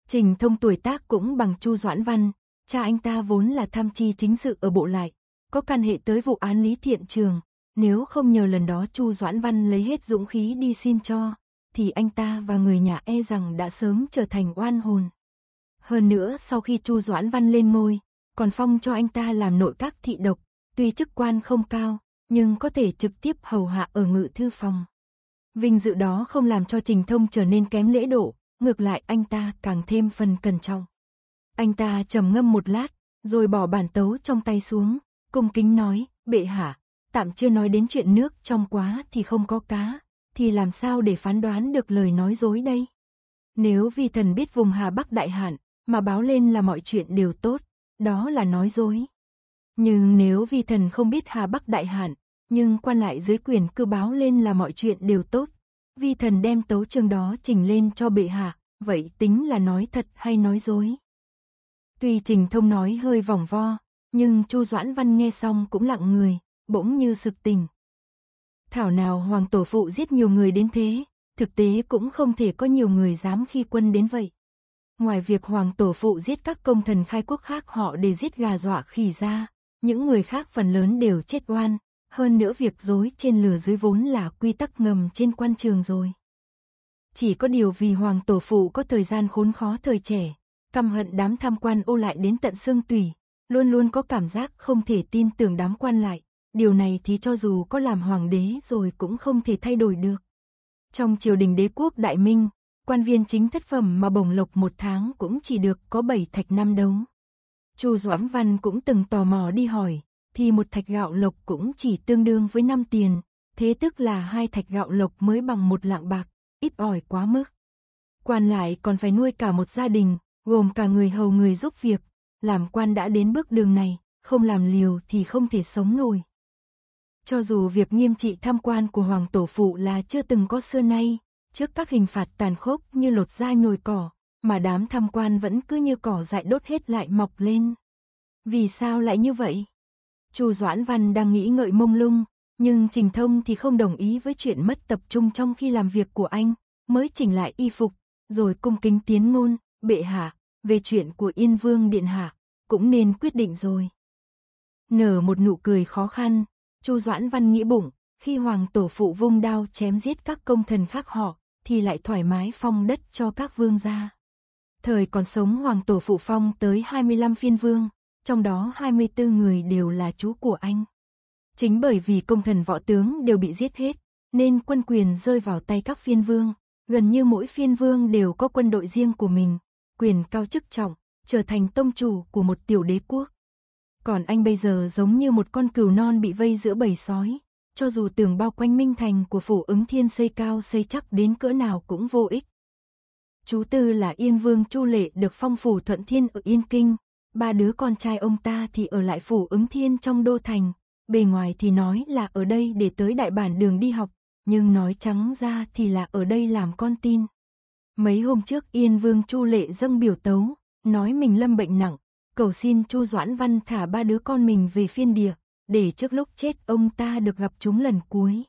Trình Thông tuổi tác cũng bằng Chu Doãn Văn, cha anh ta vốn là tham chi chính sự ở bộ lại, có can hệ tới vụ án Lý Thiện Trường, nếu không nhờ lần đó Chu Doãn Văn lấy hết dũng khí đi xin cho, thì anh ta và người nhà e rằng đã sớm trở thành oan hồn. Hơn nữa sau khi Chu Doãn Văn lên môi, còn phong cho anh ta làm nội các thị độc, tuy chức quan không cao, nhưng có thể trực tiếp hầu hạ ở ngự thư phòng. Vinh dự đó không làm cho Trình Thông trở nên kém lễ độ, ngược lại anh ta càng thêm phần cẩn trọng. Anh ta trầm ngâm một lát, rồi bỏ bản tấu trong tay xuống, cung kính nói, bệ hạ, tạm chưa nói đến chuyện nước trong quá thì không có cá, thì làm sao để phán đoán được lời nói dối đây? Nếu vì thần biết vùng Hà Bắc đại hạn, mà báo lên là mọi chuyện đều tốt, đó là nói dối. Nhưng nếu vì thần không biết Hà Bắc đại hạn, nhưng quan lại dưới quyền cứ báo lên là mọi chuyện đều tốt, vi thần đem tấu chương đó trình lên cho bệ hạ, vậy tính là nói thật hay nói dối? Tuy Trình Thông nói hơi vòng vo, nhưng Chu Doãn Văn nghe xong cũng lặng người, bỗng như sực tỉnh, thảo nào hoàng tổ phụ giết nhiều người đến thế, thực tế cũng không thể có nhiều người dám khi quân đến vậy. Ngoài việc hoàng tổ phụ giết các công thần khai quốc khác họ để giết gà dọa khỉ ra, những người khác phần lớn đều chết oan, hơn nữa việc dối trên lửa dưới vốn là quy tắc ngầm trên quan trường rồi. Chỉ có điều vì hoàng tổ phụ có thời gian khốn khó thời trẻ, căm hận đám tham quan ô lại đến tận xương tùy luôn luôn có cảm giác không thể tin tưởng đám quan lại, điều này thì cho dù có làm hoàng đế rồi cũng không thể thay đổi được. Trong triều đình đế quốc Đại Minh, quan viên chính thất phẩm mà bổng lộc một tháng cũng chỉ được có bảy thạch năm đống. Chu Doãn Văn cũng từng tò mò đi hỏi, thì một thạch gạo lộc cũng chỉ tương đương với năm tiền, thế tức là hai thạch gạo lộc mới bằng một lạng bạc, ít ỏi quá mức. Quan lại còn phải nuôi cả một gia đình, gồm cả người hầu người giúp việc, làm quan đã đến bước đường này, không làm liều thì không thể sống nổi. Cho dù việc nghiêm trị tham quan của Hoàng Tổ Phụ là chưa từng có xưa nay, trước các hình phạt tàn khốc như lột da nhồi cỏ, mà đám tham quan vẫn cứ như cỏ dại đốt hết lại mọc lên. Vì sao lại như vậy? Chu Doãn Văn đang nghĩ ngợi mông lung, nhưng Trình Thông thì không đồng ý với chuyện mất tập trung trong khi làm việc của anh, mới chỉnh lại y phục, rồi cung kính tiến ngôn, bệ hạ, về chuyện của Yên Vương Điện Hạ, cũng nên quyết định rồi. Nở một nụ cười khó khăn, Chu Doãn Văn nghĩ bụng, khi hoàng tổ phụ vung đao chém giết các công thần khác họ, thì lại thoải mái phong đất cho các vương gia. Thời còn sống hoàng tổ phụ phong tới 25 phiên vương, trong đó 24 người đều là chú của anh. Chính bởi vì công thần võ tướng đều bị giết hết, nên quân quyền rơi vào tay các phiên vương, gần như mỗi phiên vương đều có quân đội riêng của mình, quyền cao chức trọng, trở thành tông chủ của một tiểu đế quốc. Còn anh bây giờ giống như một con cừu non bị vây giữa bầy sói, cho dù tường bao quanh minh thành của phủ ứng thiên xây cao xây chắc đến cỡ nào cũng vô ích. Chú Tư là Yên Vương Chu Lệ được phong phủ Thuận Thiên ở Yên Kinh, ba đứa con trai ông ta thì ở lại phủ ứng thiên trong đô thành, bề ngoài thì nói là ở đây để tới đại bản đường đi học, nhưng nói trắng ra thì là ở đây làm con tin. Mấy hôm trước Yên Vương Chu Lệ dâng biểu tấu, nói mình lâm bệnh nặng, cầu xin Chu Doãn Văn thả ba đứa con mình về phiên địa, để trước lúc chết ông ta được gặp chúng lần cuối.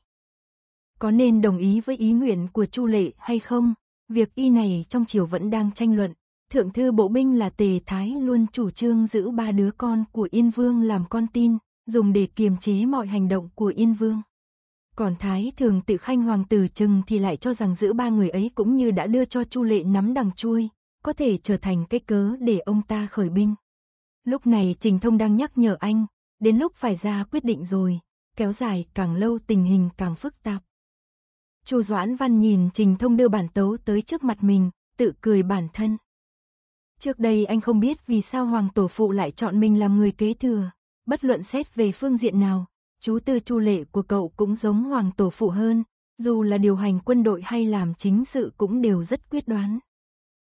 Có nên đồng ý với ý nguyện của Chu Lệ hay không? Việc y này trong triều vẫn đang tranh luận. Thượng thư bộ binh là Tề Thái luôn chủ trương giữ ba đứa con của Yên Vương làm con tin, dùng để kiềm chế mọi hành động của Yên Vương. Còn Thái thường tự khanh hoàng tử trừng thì lại cho rằng giữ ba người ấy cũng như đã đưa cho Chu Lệ nắm đằng chui, có thể trở thành cái cớ để ông ta khởi binh. Lúc này Trình Thông đang nhắc nhở anh, đến lúc phải ra quyết định rồi, kéo dài càng lâu tình hình càng phức tạp. Chu Doãn Văn nhìn Trình Thông đưa bản tấu tới trước mặt mình, tự cười bản thân. Trước đây anh không biết vì sao Hoàng Tổ Phụ lại chọn mình làm người kế thừa, bất luận xét về phương diện nào, chú tư chu lệ của cậu cũng giống Hoàng Tổ Phụ hơn, dù là điều hành quân đội hay làm chính sự cũng đều rất quyết đoán.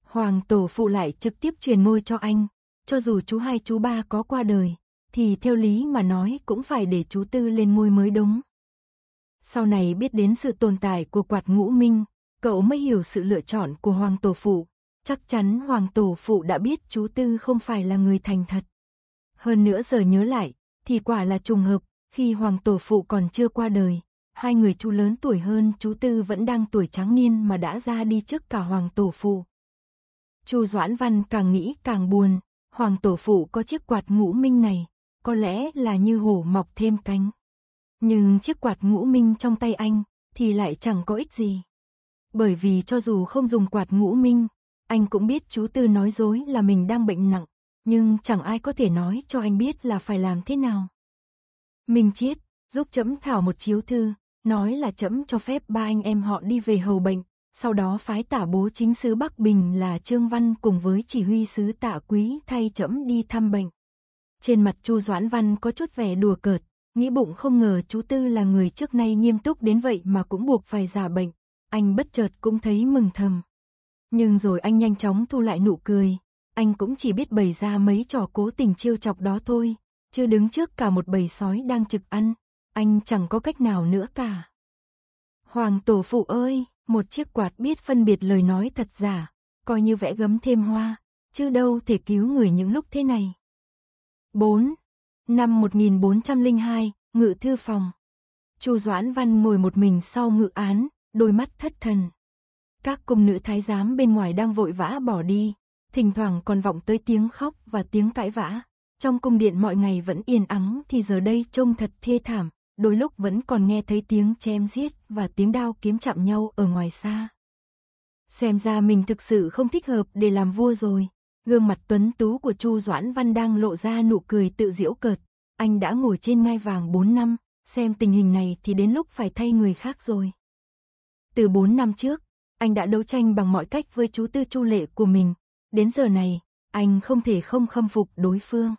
Hoàng Tổ Phụ lại trực tiếp truyền ngôi cho anh, cho dù chú hai chú ba có qua đời, thì theo lý mà nói cũng phải để chú tư lên ngôi mới đúng. Sau này biết đến sự tồn tại của quạt ngũ minh, cậu mới hiểu sự lựa chọn của Hoàng Tổ Phụ. Chắc chắn Hoàng Tổ Phụ đã biết chú Tư không phải là người thành thật. Hơn nữa giờ nhớ lại, thì quả là trùng hợp, khi Hoàng Tổ Phụ còn chưa qua đời, hai người chú lớn tuổi hơn chú Tư vẫn đang tuổi tráng niên mà đã ra đi trước cả Hoàng Tổ Phụ. Chu Doãn Văn càng nghĩ càng buồn, hoàng tổ phụ có chiếc quạt ngũ minh này, có lẽ là như hổ mọc thêm cánh. Nhưng chiếc quạt ngũ minh trong tay anh thì lại chẳng có ích gì. Bởi vì cho dù không dùng quạt ngũ minh, anh cũng biết chú Tư nói dối là mình đang bệnh nặng, nhưng chẳng ai có thể nói cho anh biết là phải làm thế nào. Minh Chiết, giúp chấm thảo một chiếu thư, nói là chấm cho phép ba anh em họ đi về hầu bệnh, sau đó phái tả bố chính sứ Bắc Bình là Trương Văn cùng với chỉ huy sứ tạ quý thay trẫm đi thăm bệnh. Trên mặt Chu Doãn Văn có chút vẻ đùa cợt, nghĩ bụng không ngờ chú Tư là người trước nay nghiêm túc đến vậy mà cũng buộc phải giả bệnh, anh bất chợt cũng thấy mừng thầm. Nhưng rồi anh nhanh chóng thu lại nụ cười, anh cũng chỉ biết bày ra mấy trò cố tình chiêu chọc đó thôi, chưa đứng trước cả một bầy sói đang trực ăn, anh chẳng có cách nào nữa cả. Hoàng tổ phụ ơi! một chiếc quạt biết phân biệt lời nói thật giả, coi như vẽ gấm thêm hoa, chứ đâu thể cứu người những lúc thế này. 4. Năm 1402, Ngự Thư Phòng Chu Doãn Văn ngồi một mình sau ngự án, đôi mắt thất thần. Các cung nữ thái giám bên ngoài đang vội vã bỏ đi, thỉnh thoảng còn vọng tới tiếng khóc và tiếng cãi vã. Trong cung điện mọi ngày vẫn yên ắng thì giờ đây trông thật thê thảm, đôi lúc vẫn còn nghe thấy tiếng chém giết và tiếng đao kiếm chạm nhau ở ngoài xa. Xem ra mình thực sự không thích hợp để làm vua rồi. Gương mặt tuấn tú của Chu Doãn Văn đang lộ ra nụ cười tự giễu cợt. Anh đã ngồi trên ngai vàng 4 năm, xem tình hình này thì đến lúc phải thay người khác rồi. Từ 4 năm trước, anh đã đấu tranh bằng mọi cách với chú Tư Chu Lệ của mình. Đến giờ này, anh không thể không khâm phục đối phương.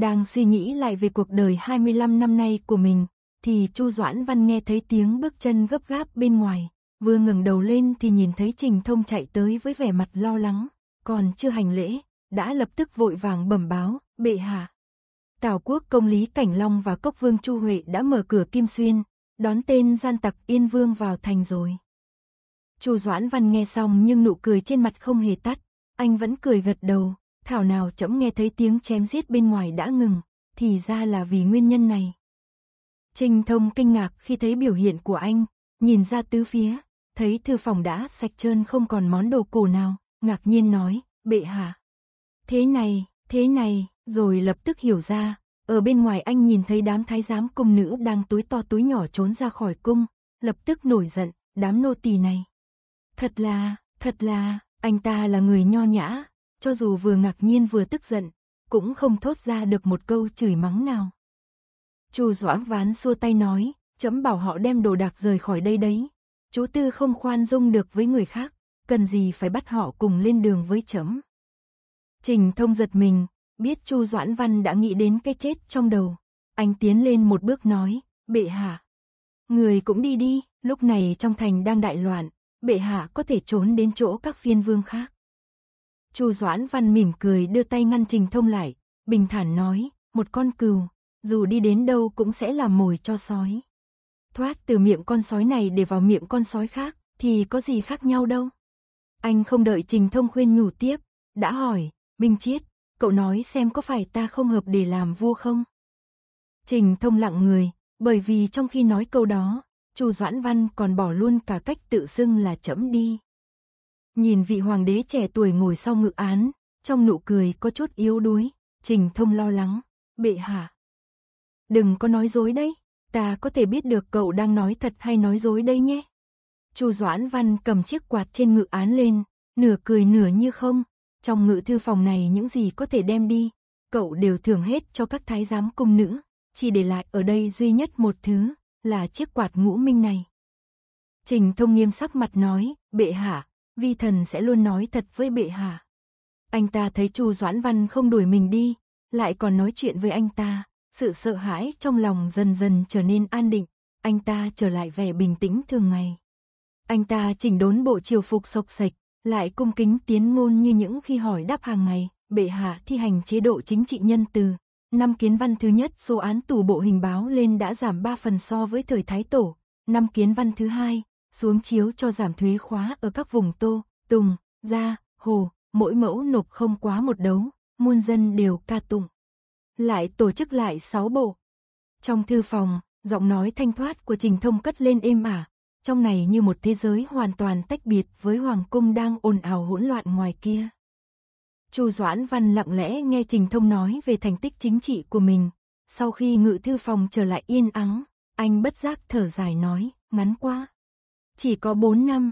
Đang suy nghĩ lại về cuộc đời 25 năm nay của mình, thì Chu Doãn Văn nghe thấy tiếng bước chân gấp gáp bên ngoài, vừa ngẩng đầu lên thì nhìn thấy Trình Thông chạy tới với vẻ mặt lo lắng, còn chưa hành lễ, đã lập tức vội vàng bẩm báo, bệ hạ. Tào quốc công lý Cảnh Long và Cốc Vương Chu Huệ đã mở cửa Kim Xuyên, đón tên gian tặc Yên Vương vào thành rồi. Chu Doãn Văn nghe xong nhưng nụ cười trên mặt không hề tắt, anh vẫn cười gật đầu, Thảo nào chấm nghe thấy tiếng chém giết bên ngoài đã ngừng, thì ra là vì nguyên nhân này. Trình thông kinh ngạc khi thấy biểu hiện của anh, nhìn ra tứ phía, thấy thư phòng đã sạch trơn không còn món đồ cổ nào, ngạc nhiên nói, bệ hạ. Thế này, thế này, rồi lập tức hiểu ra, ở bên ngoài anh nhìn thấy đám thái giám cung nữ đang túi to túi nhỏ trốn ra khỏi cung, lập tức nổi giận, đám nô tỳ này. Thật là, thật là, anh ta là người nho nhã, cho dù vừa ngạc nhiên vừa tức giận, cũng không thốt ra được một câu chửi mắng nào. Chu Doãn Ván xua tay nói, chấm bảo họ đem đồ đạc rời khỏi đây đấy. Chú Tư không khoan dung được với người khác, cần gì phải bắt họ cùng lên đường với chấm. Trình Thông giật mình, biết Chu Doãn Văn đã nghĩ đến cái chết trong đầu. Anh tiến lên một bước nói, bệ hạ. Người cũng đi đi, lúc này trong thành đang đại loạn, bệ hạ có thể trốn đến chỗ các phiên vương khác. Chu Doãn Văn mỉm cười đưa tay ngăn Trình Thông lại, bình thản nói, một con cừu, dù đi đến đâu cũng sẽ là mồi cho sói. Thoát từ miệng con sói này để vào miệng con sói khác, thì có gì khác nhau đâu. Anh không đợi Trình Thông khuyên nhủ tiếp, đã hỏi, Minh Chiết, cậu nói xem có phải ta không hợp để làm vua không? Trình Thông lặng người, bởi vì trong khi nói câu đó, Chu Doãn Văn còn bỏ luôn cả cách tự xưng là chấm đi. Nhìn vị hoàng đế trẻ tuổi ngồi sau ngự án, trong nụ cười có chút yếu đuối, Trình Thông lo lắng, "Bệ hạ, đừng có nói dối đấy, ta có thể biết được cậu đang nói thật hay nói dối đây nhé." Chu Doãn Văn cầm chiếc quạt trên ngự án lên, nửa cười nửa như không, trong ngự thư phòng này những gì có thể đem đi, cậu đều thưởng hết cho các thái giám cung nữ, chỉ để lại ở đây duy nhất một thứ, là chiếc quạt ngũ minh này. Trình Thông nghiêm sắc mặt nói, "Bệ hạ, vi thần sẽ luôn nói thật với bệ hạ. Anh ta thấy Chu Doãn Văn không đuổi mình đi, lại còn nói chuyện với anh ta, sự sợ hãi trong lòng dần dần trở nên an định, anh ta trở lại vẻ bình tĩnh thường ngày. Anh ta chỉnh đốn bộ triều phục sộc sạch, lại cung kính tiến ngôn như những khi hỏi đáp hàng ngày, bệ hạ thi hành chế độ chính trị nhân từ. Năm kiến văn thứ nhất số án tù bộ hình báo lên đã giảm 3 phần so với thời Thái Tổ, năm kiến văn thứ hai, xuống chiếu cho giảm thuế khóa ở các vùng tô, tùng, gia, hồ, mỗi mẫu nộp không quá một đấu, muôn dân đều ca tụng. Lại tổ chức lại sáu bộ. Trong thư phòng, giọng nói thanh thoát của Trình Thông cất lên êm ả, trong này như một thế giới hoàn toàn tách biệt với hoàng cung đang ồn ào hỗn loạn ngoài kia. Chu Doãn Văn lặng lẽ nghe Trình Thông nói về thành tích chính trị của mình, sau khi ngự thư phòng trở lại yên ắng, anh bất giác thở dài nói, ngắn quá chỉ có 4 năm.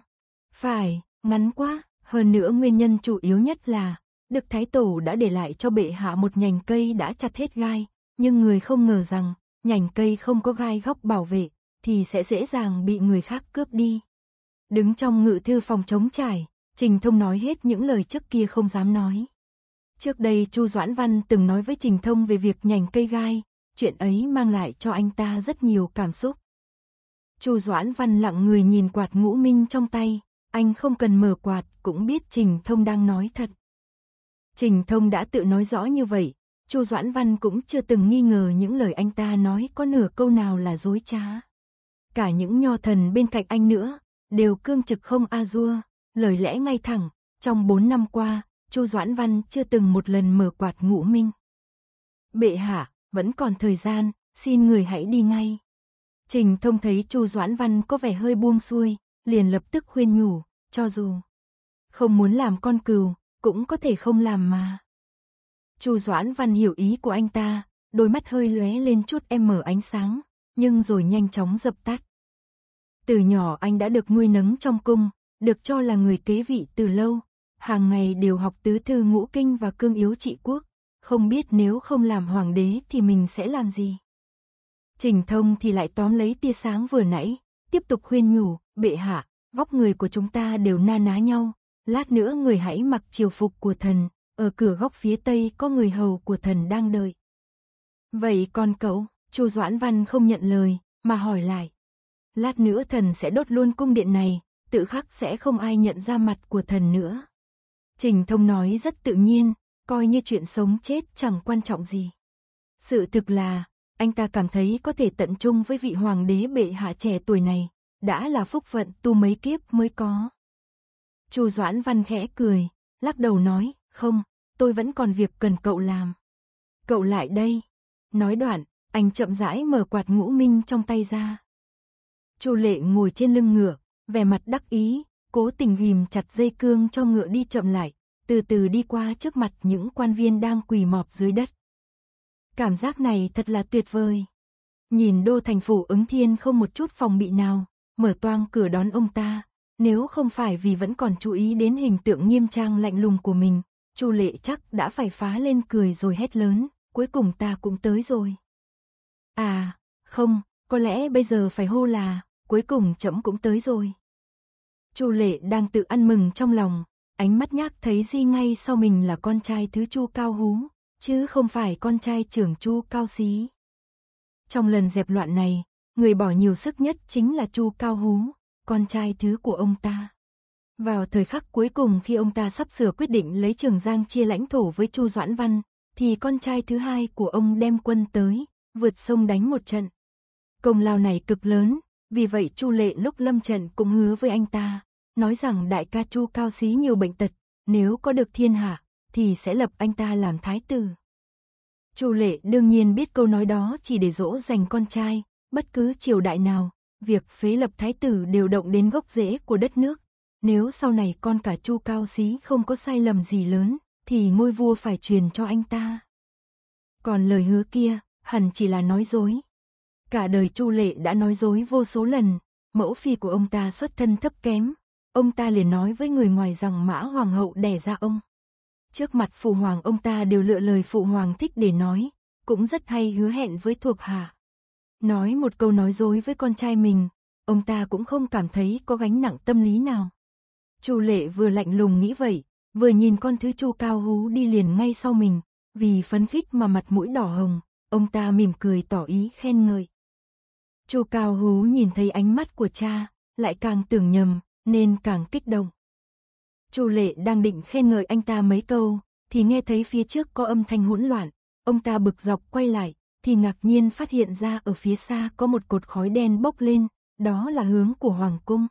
Phải, ngắn quá, hơn nữa nguyên nhân chủ yếu nhất là, Đức Thái Tổ đã để lại cho bệ hạ một nhành cây đã chặt hết gai, nhưng người không ngờ rằng, nhành cây không có gai góc bảo vệ, thì sẽ dễ dàng bị người khác cướp đi. Đứng trong ngự thư phòng chống trải, Trình Thông nói hết những lời trước kia không dám nói. Trước đây Chu Doãn Văn từng nói với Trình Thông về việc nhành cây gai, chuyện ấy mang lại cho anh ta rất nhiều cảm xúc. Chu Doãn Văn lặng người nhìn quạt ngũ minh trong tay, anh không cần mở quạt cũng biết Trình Thông đang nói thật. Trình Thông đã tự nói rõ như vậy, Chu Doãn Văn cũng chưa từng nghi ngờ những lời anh ta nói có nửa câu nào là dối trá. Cả những nho thần bên cạnh anh nữa, đều cương trực không a dua, lời lẽ ngay thẳng, trong bốn năm qua, Chu Doãn Văn chưa từng một lần mở quạt ngũ minh. Bệ hạ, vẫn còn thời gian, xin người hãy đi ngay. Trình Thông thấy Chu Doãn Văn có vẻ hơi buông xuôi, liền lập tức khuyên nhủ, cho dù không muốn làm con cừu, cũng có thể không làm mà. Chu Doãn Văn hiểu ý của anh ta, đôi mắt hơi lóe lên chút em mở ánh sáng, nhưng rồi nhanh chóng dập tắt. Từ nhỏ anh đã được nuôi nấng trong cung, được cho là người kế vị từ lâu, hàng ngày đều học tứ thư ngũ kinh và cương yếu trị quốc, không biết nếu không làm hoàng đế thì mình sẽ làm gì. Trình thông thì lại tóm lấy tia sáng vừa nãy, tiếp tục khuyên nhủ, bệ hạ, vóc người của chúng ta đều na ná nhau, lát nữa người hãy mặc triều phục của thần, ở cửa góc phía tây có người hầu của thần đang đợi. Vậy con cậu, Chu Doãn Văn không nhận lời, mà hỏi lại. Lát nữa thần sẽ đốt luôn cung điện này, tự khắc sẽ không ai nhận ra mặt của thần nữa. Trình thông nói rất tự nhiên, coi như chuyện sống chết chẳng quan trọng gì. Sự thực là, anh ta cảm thấy có thể tận chung với vị hoàng đế bệ hạ trẻ tuổi này, đã là phúc phận tu mấy kiếp mới có. Chu Doãn Văn khẽ cười, lắc đầu nói, không, tôi vẫn còn việc cần cậu làm. Cậu lại đây. Nói đoạn, anh chậm rãi mở quạt ngũ minh trong tay ra. Chu Lệ ngồi trên lưng ngựa, vẻ mặt đắc ý, cố tình ghim chặt dây cương cho ngựa đi chậm lại, từ từ đi qua trước mặt những quan viên đang quỳ mọp dưới đất. Cảm giác này thật là tuyệt vời. Nhìn đô thành phủ ứng thiên không một chút phòng bị nào, mở toang cửa đón ông ta. Nếu không phải vì vẫn còn chú ý đến hình tượng nghiêm trang lạnh lùng của mình, Chu Lệ chắc đã phải phá lên cười rồi hét lớn, cuối cùng ta cũng tới rồi. À, không, có lẽ bây giờ phải hô là, cuối cùng chấm cũng tới rồi. Chu Lệ đang tự ăn mừng trong lòng, ánh mắt nhác thấy Di ngay sau mình là con trai thứ Chu Cao Hú, chứ không phải con trai trưởng Chu Cao Xí. Trong lần dẹp loạn này, người bỏ nhiều sức nhất chính là Chu Cao Hú, con trai thứ của ông ta. Vào thời khắc cuối cùng khi ông ta sắp sửa quyết định lấy Trường Giang chia lãnh thổ với Chu Doãn Văn, thì con trai thứ hai của ông đem quân tới, vượt sông đánh một trận. Công lao này cực lớn, vì vậy Chu Lệ lúc lâm trận cũng hứa với anh ta, nói rằng đại ca Chu Cao Xí nhiều bệnh tật, nếu có được thiên hạ, thì sẽ lập anh ta làm thái tử. Chu Lệ đương nhiên biết câu nói đó chỉ để dỗ dành con trai, bất cứ triều đại nào, việc phế lập thái tử đều động đến gốc rễ của đất nước. Nếu sau này con cả Chu Cao Xí không có sai lầm gì lớn, thì ngôi vua phải truyền cho anh ta. Còn lời hứa kia, hẳn chỉ là nói dối. Cả đời Chu Lệ đã nói dối vô số lần, mẫu phi của ông ta xuất thân thấp kém, ông ta liền nói với người ngoài rằng Mã Hoàng hậu đẻ ra ông. Trước mặt phụ hoàng ông ta đều lựa lời phụ hoàng thích để nói, cũng rất hay hứa hẹn với thuộc hạ. Nói một câu nói dối với con trai mình, ông ta cũng không cảm thấy có gánh nặng tâm lý nào. Chu Lệ vừa lạnh lùng nghĩ vậy, vừa nhìn con thứ Chu Cao Hú đi liền ngay sau mình, vì phấn khích mà mặt mũi đỏ hồng, ông ta mỉm cười tỏ ý khen ngợi. Chu Cao Hú nhìn thấy ánh mắt của cha, lại càng tưởng nhầm, nên càng kích động. Chu Lệ đang định khen ngợi anh ta mấy câu, thì nghe thấy phía trước có âm thanh hỗn loạn, ông ta bực dọc quay lại, thì ngạc nhiên phát hiện ra ở phía xa có một cột khói đen bốc lên, đó là hướng của Hoàng Cung.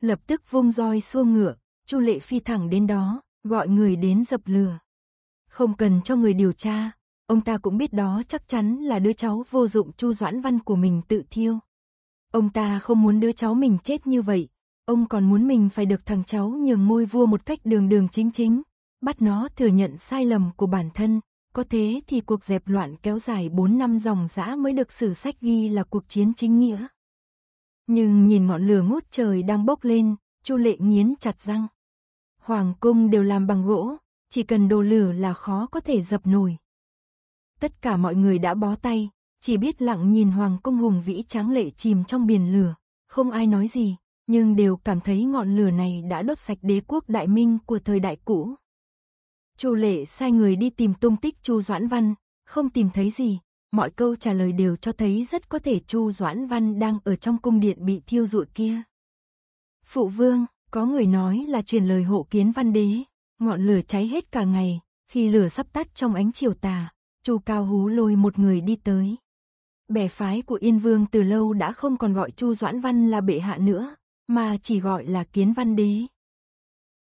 Lập tức vung roi xua ngựa, Chu Lệ phi thẳng đến đó, gọi người đến dập lửa. Không cần cho người điều tra, ông ta cũng biết đó chắc chắn là đứa cháu vô dụng Chu Doãn Văn của mình tự thiêu. Ông ta không muốn đứa cháu mình chết như vậy, ông còn muốn mình phải được thằng cháu nhường ngôi vua một cách đường đường chính chính, bắt nó thừa nhận sai lầm của bản thân, có thế thì cuộc dẹp loạn kéo dài 4 năm dòng dã mới được sử sách ghi là cuộc chiến chính nghĩa. Nhưng nhìn ngọn lửa ngút trời đang bốc lên, Chu Lệ nghiến chặt răng. Hoàng cung đều làm bằng gỗ, chỉ cần đồ lửa là khó có thể dập nổi. Tất cả mọi người đã bó tay, chỉ biết lặng nhìn hoàng cung hùng vĩ tráng lệ chìm trong biển lửa, không ai nói gì nhưng đều cảm thấy ngọn lửa này đã đốt sạch đế quốc đại minh của thời đại cũ. Chu Lệ sai người đi tìm tung tích Chu Doãn Văn, không tìm thấy gì, mọi câu trả lời đều cho thấy rất có thể Chu Doãn Văn đang ở trong cung điện bị thiêu rụi kia. Phụ vương, có người nói là truyền lời hộ kiến văn đế, ngọn lửa cháy hết cả ngày, khi lửa sắp tắt trong ánh chiều tà, Chu Cao Hú lôi một người đi tới. Bè phái của Yên Vương từ lâu đã không còn gọi Chu Doãn Văn là bệ hạ nữa, mà chỉ gọi là kiến văn đế.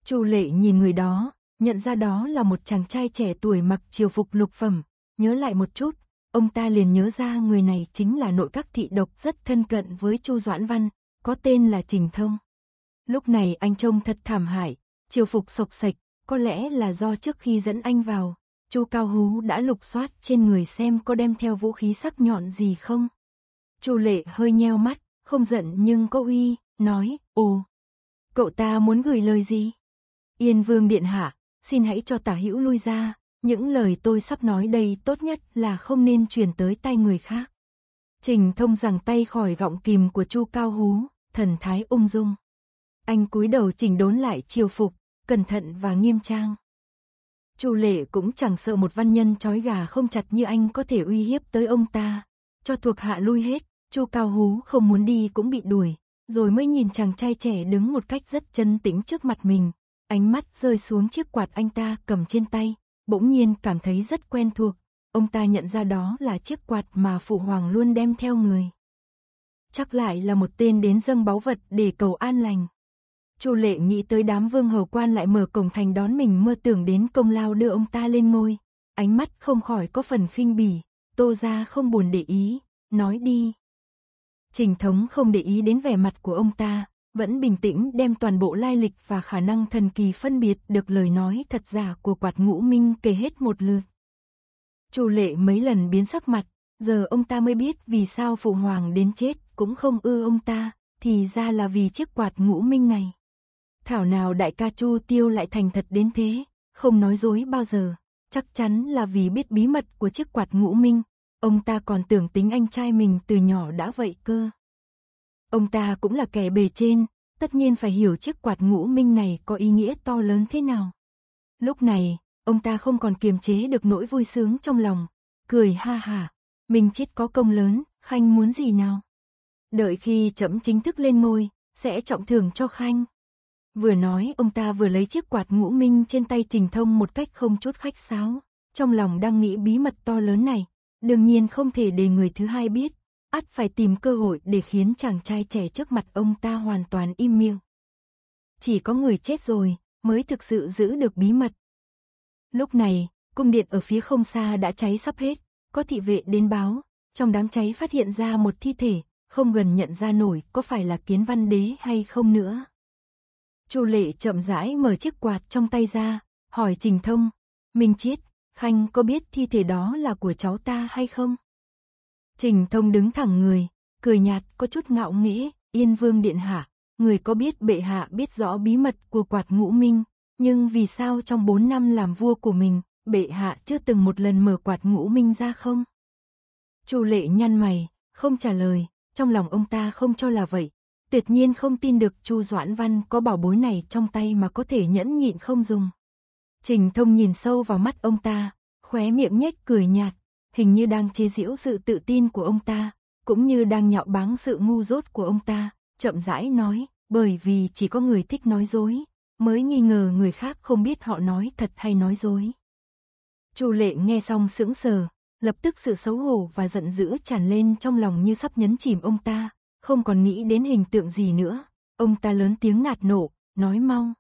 Chu lệ nhìn người đó, nhận ra đó là một chàng trai trẻ tuổi mặc triều phục lục phẩm, nhớ lại một chút, ông ta liền nhớ ra người này chính là nội các thị độc rất thân cận với Chu Doãn Văn, có tên là Trình Thông. Lúc này anh trông thật thảm hại, triều phục sộc sạch, có lẽ là do trước khi dẫn anh vào, Chu Cao Hú đã lục soát trên người xem có đem theo vũ khí sắc nhọn gì không. Chu Lệ hơi nheo mắt, không giận nhưng có uy, nói, ồ, cậu ta muốn gửi lời gì? Yên vương điện hạ, xin hãy cho tả hữu lui ra, những lời tôi sắp nói đây tốt nhất là không nên truyền tới tay người khác. Trình thông rằng tay khỏi gọng kìm của Chu Cao Hú, thần thái ung dung. Anh cúi đầu chỉnh đốn lại chiều phục, cẩn thận và nghiêm trang. Chu Lệ cũng chẳng sợ một văn nhân trói gà không chặt như anh có thể uy hiếp tới ông ta, cho thuộc hạ lui hết, Chu Cao Hú không muốn đi cũng bị đuổi, rồi mới nhìn chàng trai trẻ đứng một cách rất chân tĩnh trước mặt mình. Ánh mắt rơi xuống chiếc quạt anh ta cầm trên tay, bỗng nhiên cảm thấy rất quen thuộc. Ông ta nhận ra đó là chiếc quạt mà Phụ Hoàng luôn đem theo người. Chắc lại là một tên đến dâng báu vật để cầu an lành. Chu Lệ nghĩ tới đám vương hầu quan lại mở cổng thành đón mình mơ tưởng đến công lao đưa ông ta lên ngôi. Ánh mắt không khỏi có phần khinh bỉ, tô ra không buồn để ý, nói đi. Trình thống không để ý đến vẻ mặt của ông ta, vẫn bình tĩnh đem toàn bộ lai lịch và khả năng thần kỳ phân biệt được lời nói thật giả của quạt ngũ minh kể hết một lượt. Chu lệ mấy lần biến sắc mặt, giờ ông ta mới biết vì sao phụ hoàng đến chết cũng không ưa ông ta, thì ra là vì chiếc quạt ngũ minh này. Thảo nào đại ca Chu Tiêu lại thành thật đến thế, không nói dối bao giờ, chắc chắn là vì biết bí mật của chiếc quạt ngũ minh, Ông ta còn tưởng tính anh trai mình từ nhỏ đã vậy cơ. Ông ta cũng là kẻ bề trên, tất nhiên phải hiểu chiếc quạt ngũ minh này có ý nghĩa to lớn thế nào. Lúc này, ông ta không còn kiềm chế được nỗi vui sướng trong lòng, cười ha ha. mình chết có công lớn, Khanh muốn gì nào? Đợi khi chấm chính thức lên môi sẽ trọng thưởng cho Khanh. Vừa nói ông ta vừa lấy chiếc quạt ngũ minh trên tay Trình Thông một cách không chút khách sáo, trong lòng đang nghĩ bí mật to lớn này, Đương nhiên không thể để người thứ hai biết, ắt phải tìm cơ hội để khiến chàng trai trẻ trước mặt ông ta hoàn toàn im miệng. Chỉ có người chết rồi mới thực sự giữ được bí mật. Lúc này, cung điện ở phía không xa đã cháy sắp hết, có thị vệ đến báo, trong đám cháy phát hiện ra một thi thể, không gần nhận ra nổi có phải là kiến văn đế hay không nữa. Chu Lệ chậm rãi mở chiếc quạt trong tay ra, hỏi Trình Thông, mình chết. Khanh có biết thi thể đó là của cháu ta hay không? Trình thông đứng thẳng người, cười nhạt có chút ngạo nghễ, yên vương điện hạ, người có biết bệ hạ biết rõ bí mật của quạt ngũ minh, nhưng vì sao trong bốn năm làm vua của mình, bệ hạ chưa từng một lần mở quạt ngũ minh ra không? Chu lệ nhăn mày, không trả lời, trong lòng ông ta không cho là vậy. Tuyệt nhiên không tin được Chu Doãn Văn có bảo bối này trong tay mà có thể nhẫn nhịn không dùng. Trình thông nhìn sâu vào mắt ông ta, khóe miệng nhếch cười nhạt, hình như đang chế giễu sự tự tin của ông ta, cũng như đang nhạo báng sự ngu dốt của ông ta, chậm rãi nói, bởi vì chỉ có người thích nói dối, mới nghi ngờ người khác không biết họ nói thật hay nói dối. Chu Lệ nghe xong sững sờ, lập tức sự xấu hổ và giận dữ tràn lên trong lòng như sắp nhấn chìm ông ta, không còn nghĩ đến hình tượng gì nữa, ông ta lớn tiếng nạt nộ, nói mau,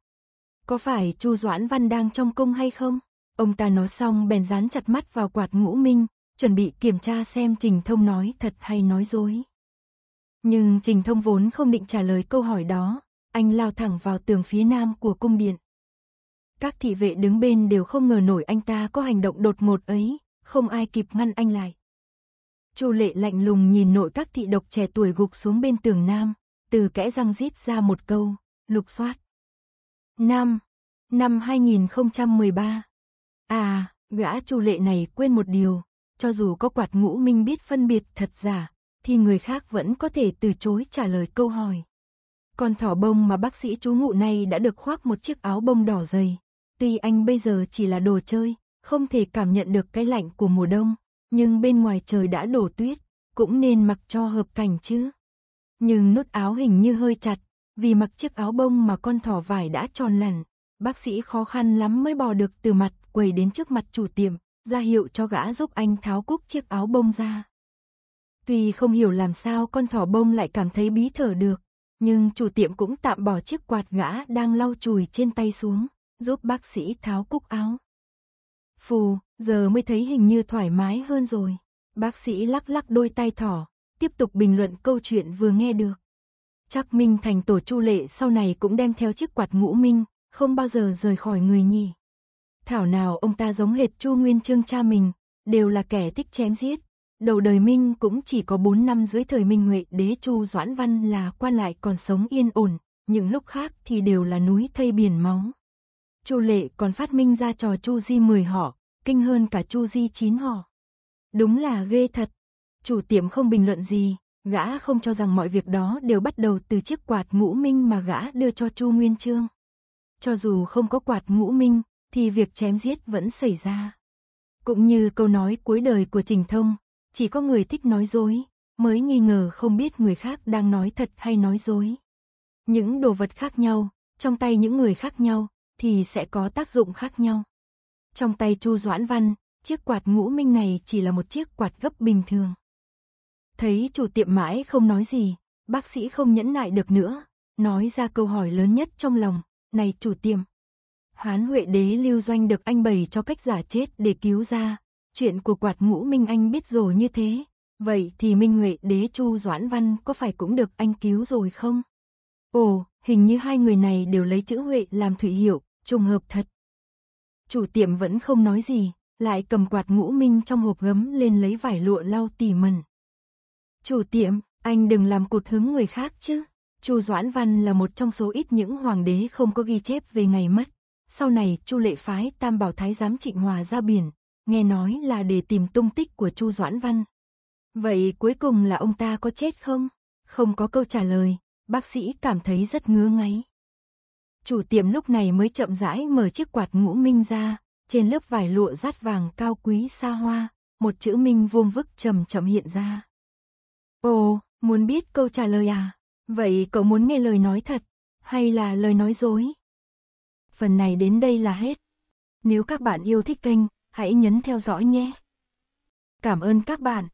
có phải Chu Doãn Văn đang trong cung hay không? Ông ta nói xong bèn dán chặt mắt vào quạt ngũ minh, chuẩn bị kiểm tra xem Trình Thông nói thật hay nói dối. Nhưng Trình Thông vốn không định trả lời câu hỏi đó, anh lao thẳng vào tường phía nam của cung điện. Các thị vệ đứng bên đều không ngờ nổi anh ta có hành động đột ngột ấy, không ai kịp ngăn anh lại. Chu Lệ lạnh lùng nhìn nội các thị độc trẻ tuổi gục xuống bên tường nam, từ kẽ răng rít ra một câu, lục soát. Năm, năm 2013. À, gã chu lệ này quên một điều, cho dù có quạt ngũ minh biết phân biệt thật giả, thì người khác vẫn có thể từ chối trả lời câu hỏi. Còn thỏ bông mà bác sĩ chú ngụ này đã được khoác một chiếc áo bông đỏ dày. Tuy anh bây giờ chỉ là đồ chơi, không thể cảm nhận được cái lạnh của mùa đông, nhưng bên ngoài trời đã đổ tuyết, cũng nên mặc cho hợp cảnh chứ. Nhưng nút áo hình như hơi chặt, vì mặc chiếc áo bông mà con thỏ vải đã tròn lằn. Bác sĩ khó khăn lắm mới bò được từ mặt quầy đến trước mặt chủ tiệm, ra hiệu cho gã giúp anh tháo cúc chiếc áo bông ra. Tuy không hiểu làm sao con thỏ bông lại cảm thấy bí thở được, nhưng chủ tiệm cũng tạm bỏ chiếc quạt gã đang lau chùi trên tay xuống, giúp bác sĩ tháo cúc áo. Phù, giờ mới thấy hình như thoải mái hơn rồi. Bác sĩ lắc lắc đôi tay thỏ, tiếp tục bình luận câu chuyện vừa nghe được. Chắc Minh Thành tổ chu lệ sau này cũng đem theo chiếc quạt ngũ minh, không bao giờ rời khỏi người nhỉ. Thảo nào ông ta giống hệt Chu Nguyên Trương cha mình, đều là kẻ thích chém giết. Đầu đời Minh cũng chỉ có 4 năm dưới thời Minh Huệ đế Chu Doãn Văn là quan lại còn sống yên ổn, những lúc khác thì đều là núi thây biển máu. Chu Lệ còn phát minh ra trò Chu Di 10 họ, kinh hơn cả Chu Di 9 họ. Đúng là ghê thật. Chủ tiệm không bình luận gì, Gã không cho rằng mọi việc đó đều bắt đầu từ chiếc quạt ngũ minh mà gã đưa cho Chu Nguyên Chương. Cho dù không có quạt ngũ minh, thì việc chém giết vẫn xảy ra. Cũng như câu nói cuối đời của Trình Thông, chỉ có người thích nói dối, mới nghi ngờ không biết người khác đang nói thật hay nói dối. Những đồ vật khác nhau, trong tay những người khác nhau, thì sẽ có tác dụng khác nhau. Trong tay Chu Doãn Văn, chiếc quạt ngũ minh này chỉ là một chiếc quạt gấp bình thường. Thấy chủ tiệm mãi không nói gì, bác sĩ không nhẫn nại được nữa, nói ra câu hỏi lớn nhất trong lòng, này chủ tiệm. Hán Huệ Đế lưu doanh được anh bày cho cách giả chết để cứu ra, chuyện của quạt ngũ Minh Anh biết rồi như thế, vậy thì Minh Huệ Đế Chu Doãn Văn có phải cũng được anh cứu rồi không? Ồ, hình như hai người này đều lấy chữ Huệ làm thủy hiệu, trùng hợp thật. Chủ tiệm vẫn không nói gì, lại cầm quạt ngũ minh trong hộp gấm lên lấy vải lụa lau tỉ mẩn, Chủ tiệm, anh đừng làm cụt hứng người khác chứ. Chu Doãn Văn là một trong số ít những hoàng đế không có ghi chép về ngày mất. Sau này, Chu Lệ phái Tam Bảo Thái giám Trịnh Hòa ra biển, nghe nói là để tìm tung tích của Chu Doãn Văn. Vậy cuối cùng là ông ta có chết không? Không có câu trả lời, bác sĩ cảm thấy rất ngứa ngáy. Chủ tiệm lúc này mới chậm rãi mở chiếc quạt ngũ minh ra, trên lớp vải lụa rát vàng cao quý xa hoa, một chữ minh vuông vức trầm chậm hiện ra. Ồ, muốn biết câu trả lời à? Vậy cậu muốn nghe lời nói thật, hay là lời nói dối? Phần này đến đây là hết. Nếu các bạn yêu thích kênh, hãy nhấn theo dõi nhé. Cảm ơn các bạn.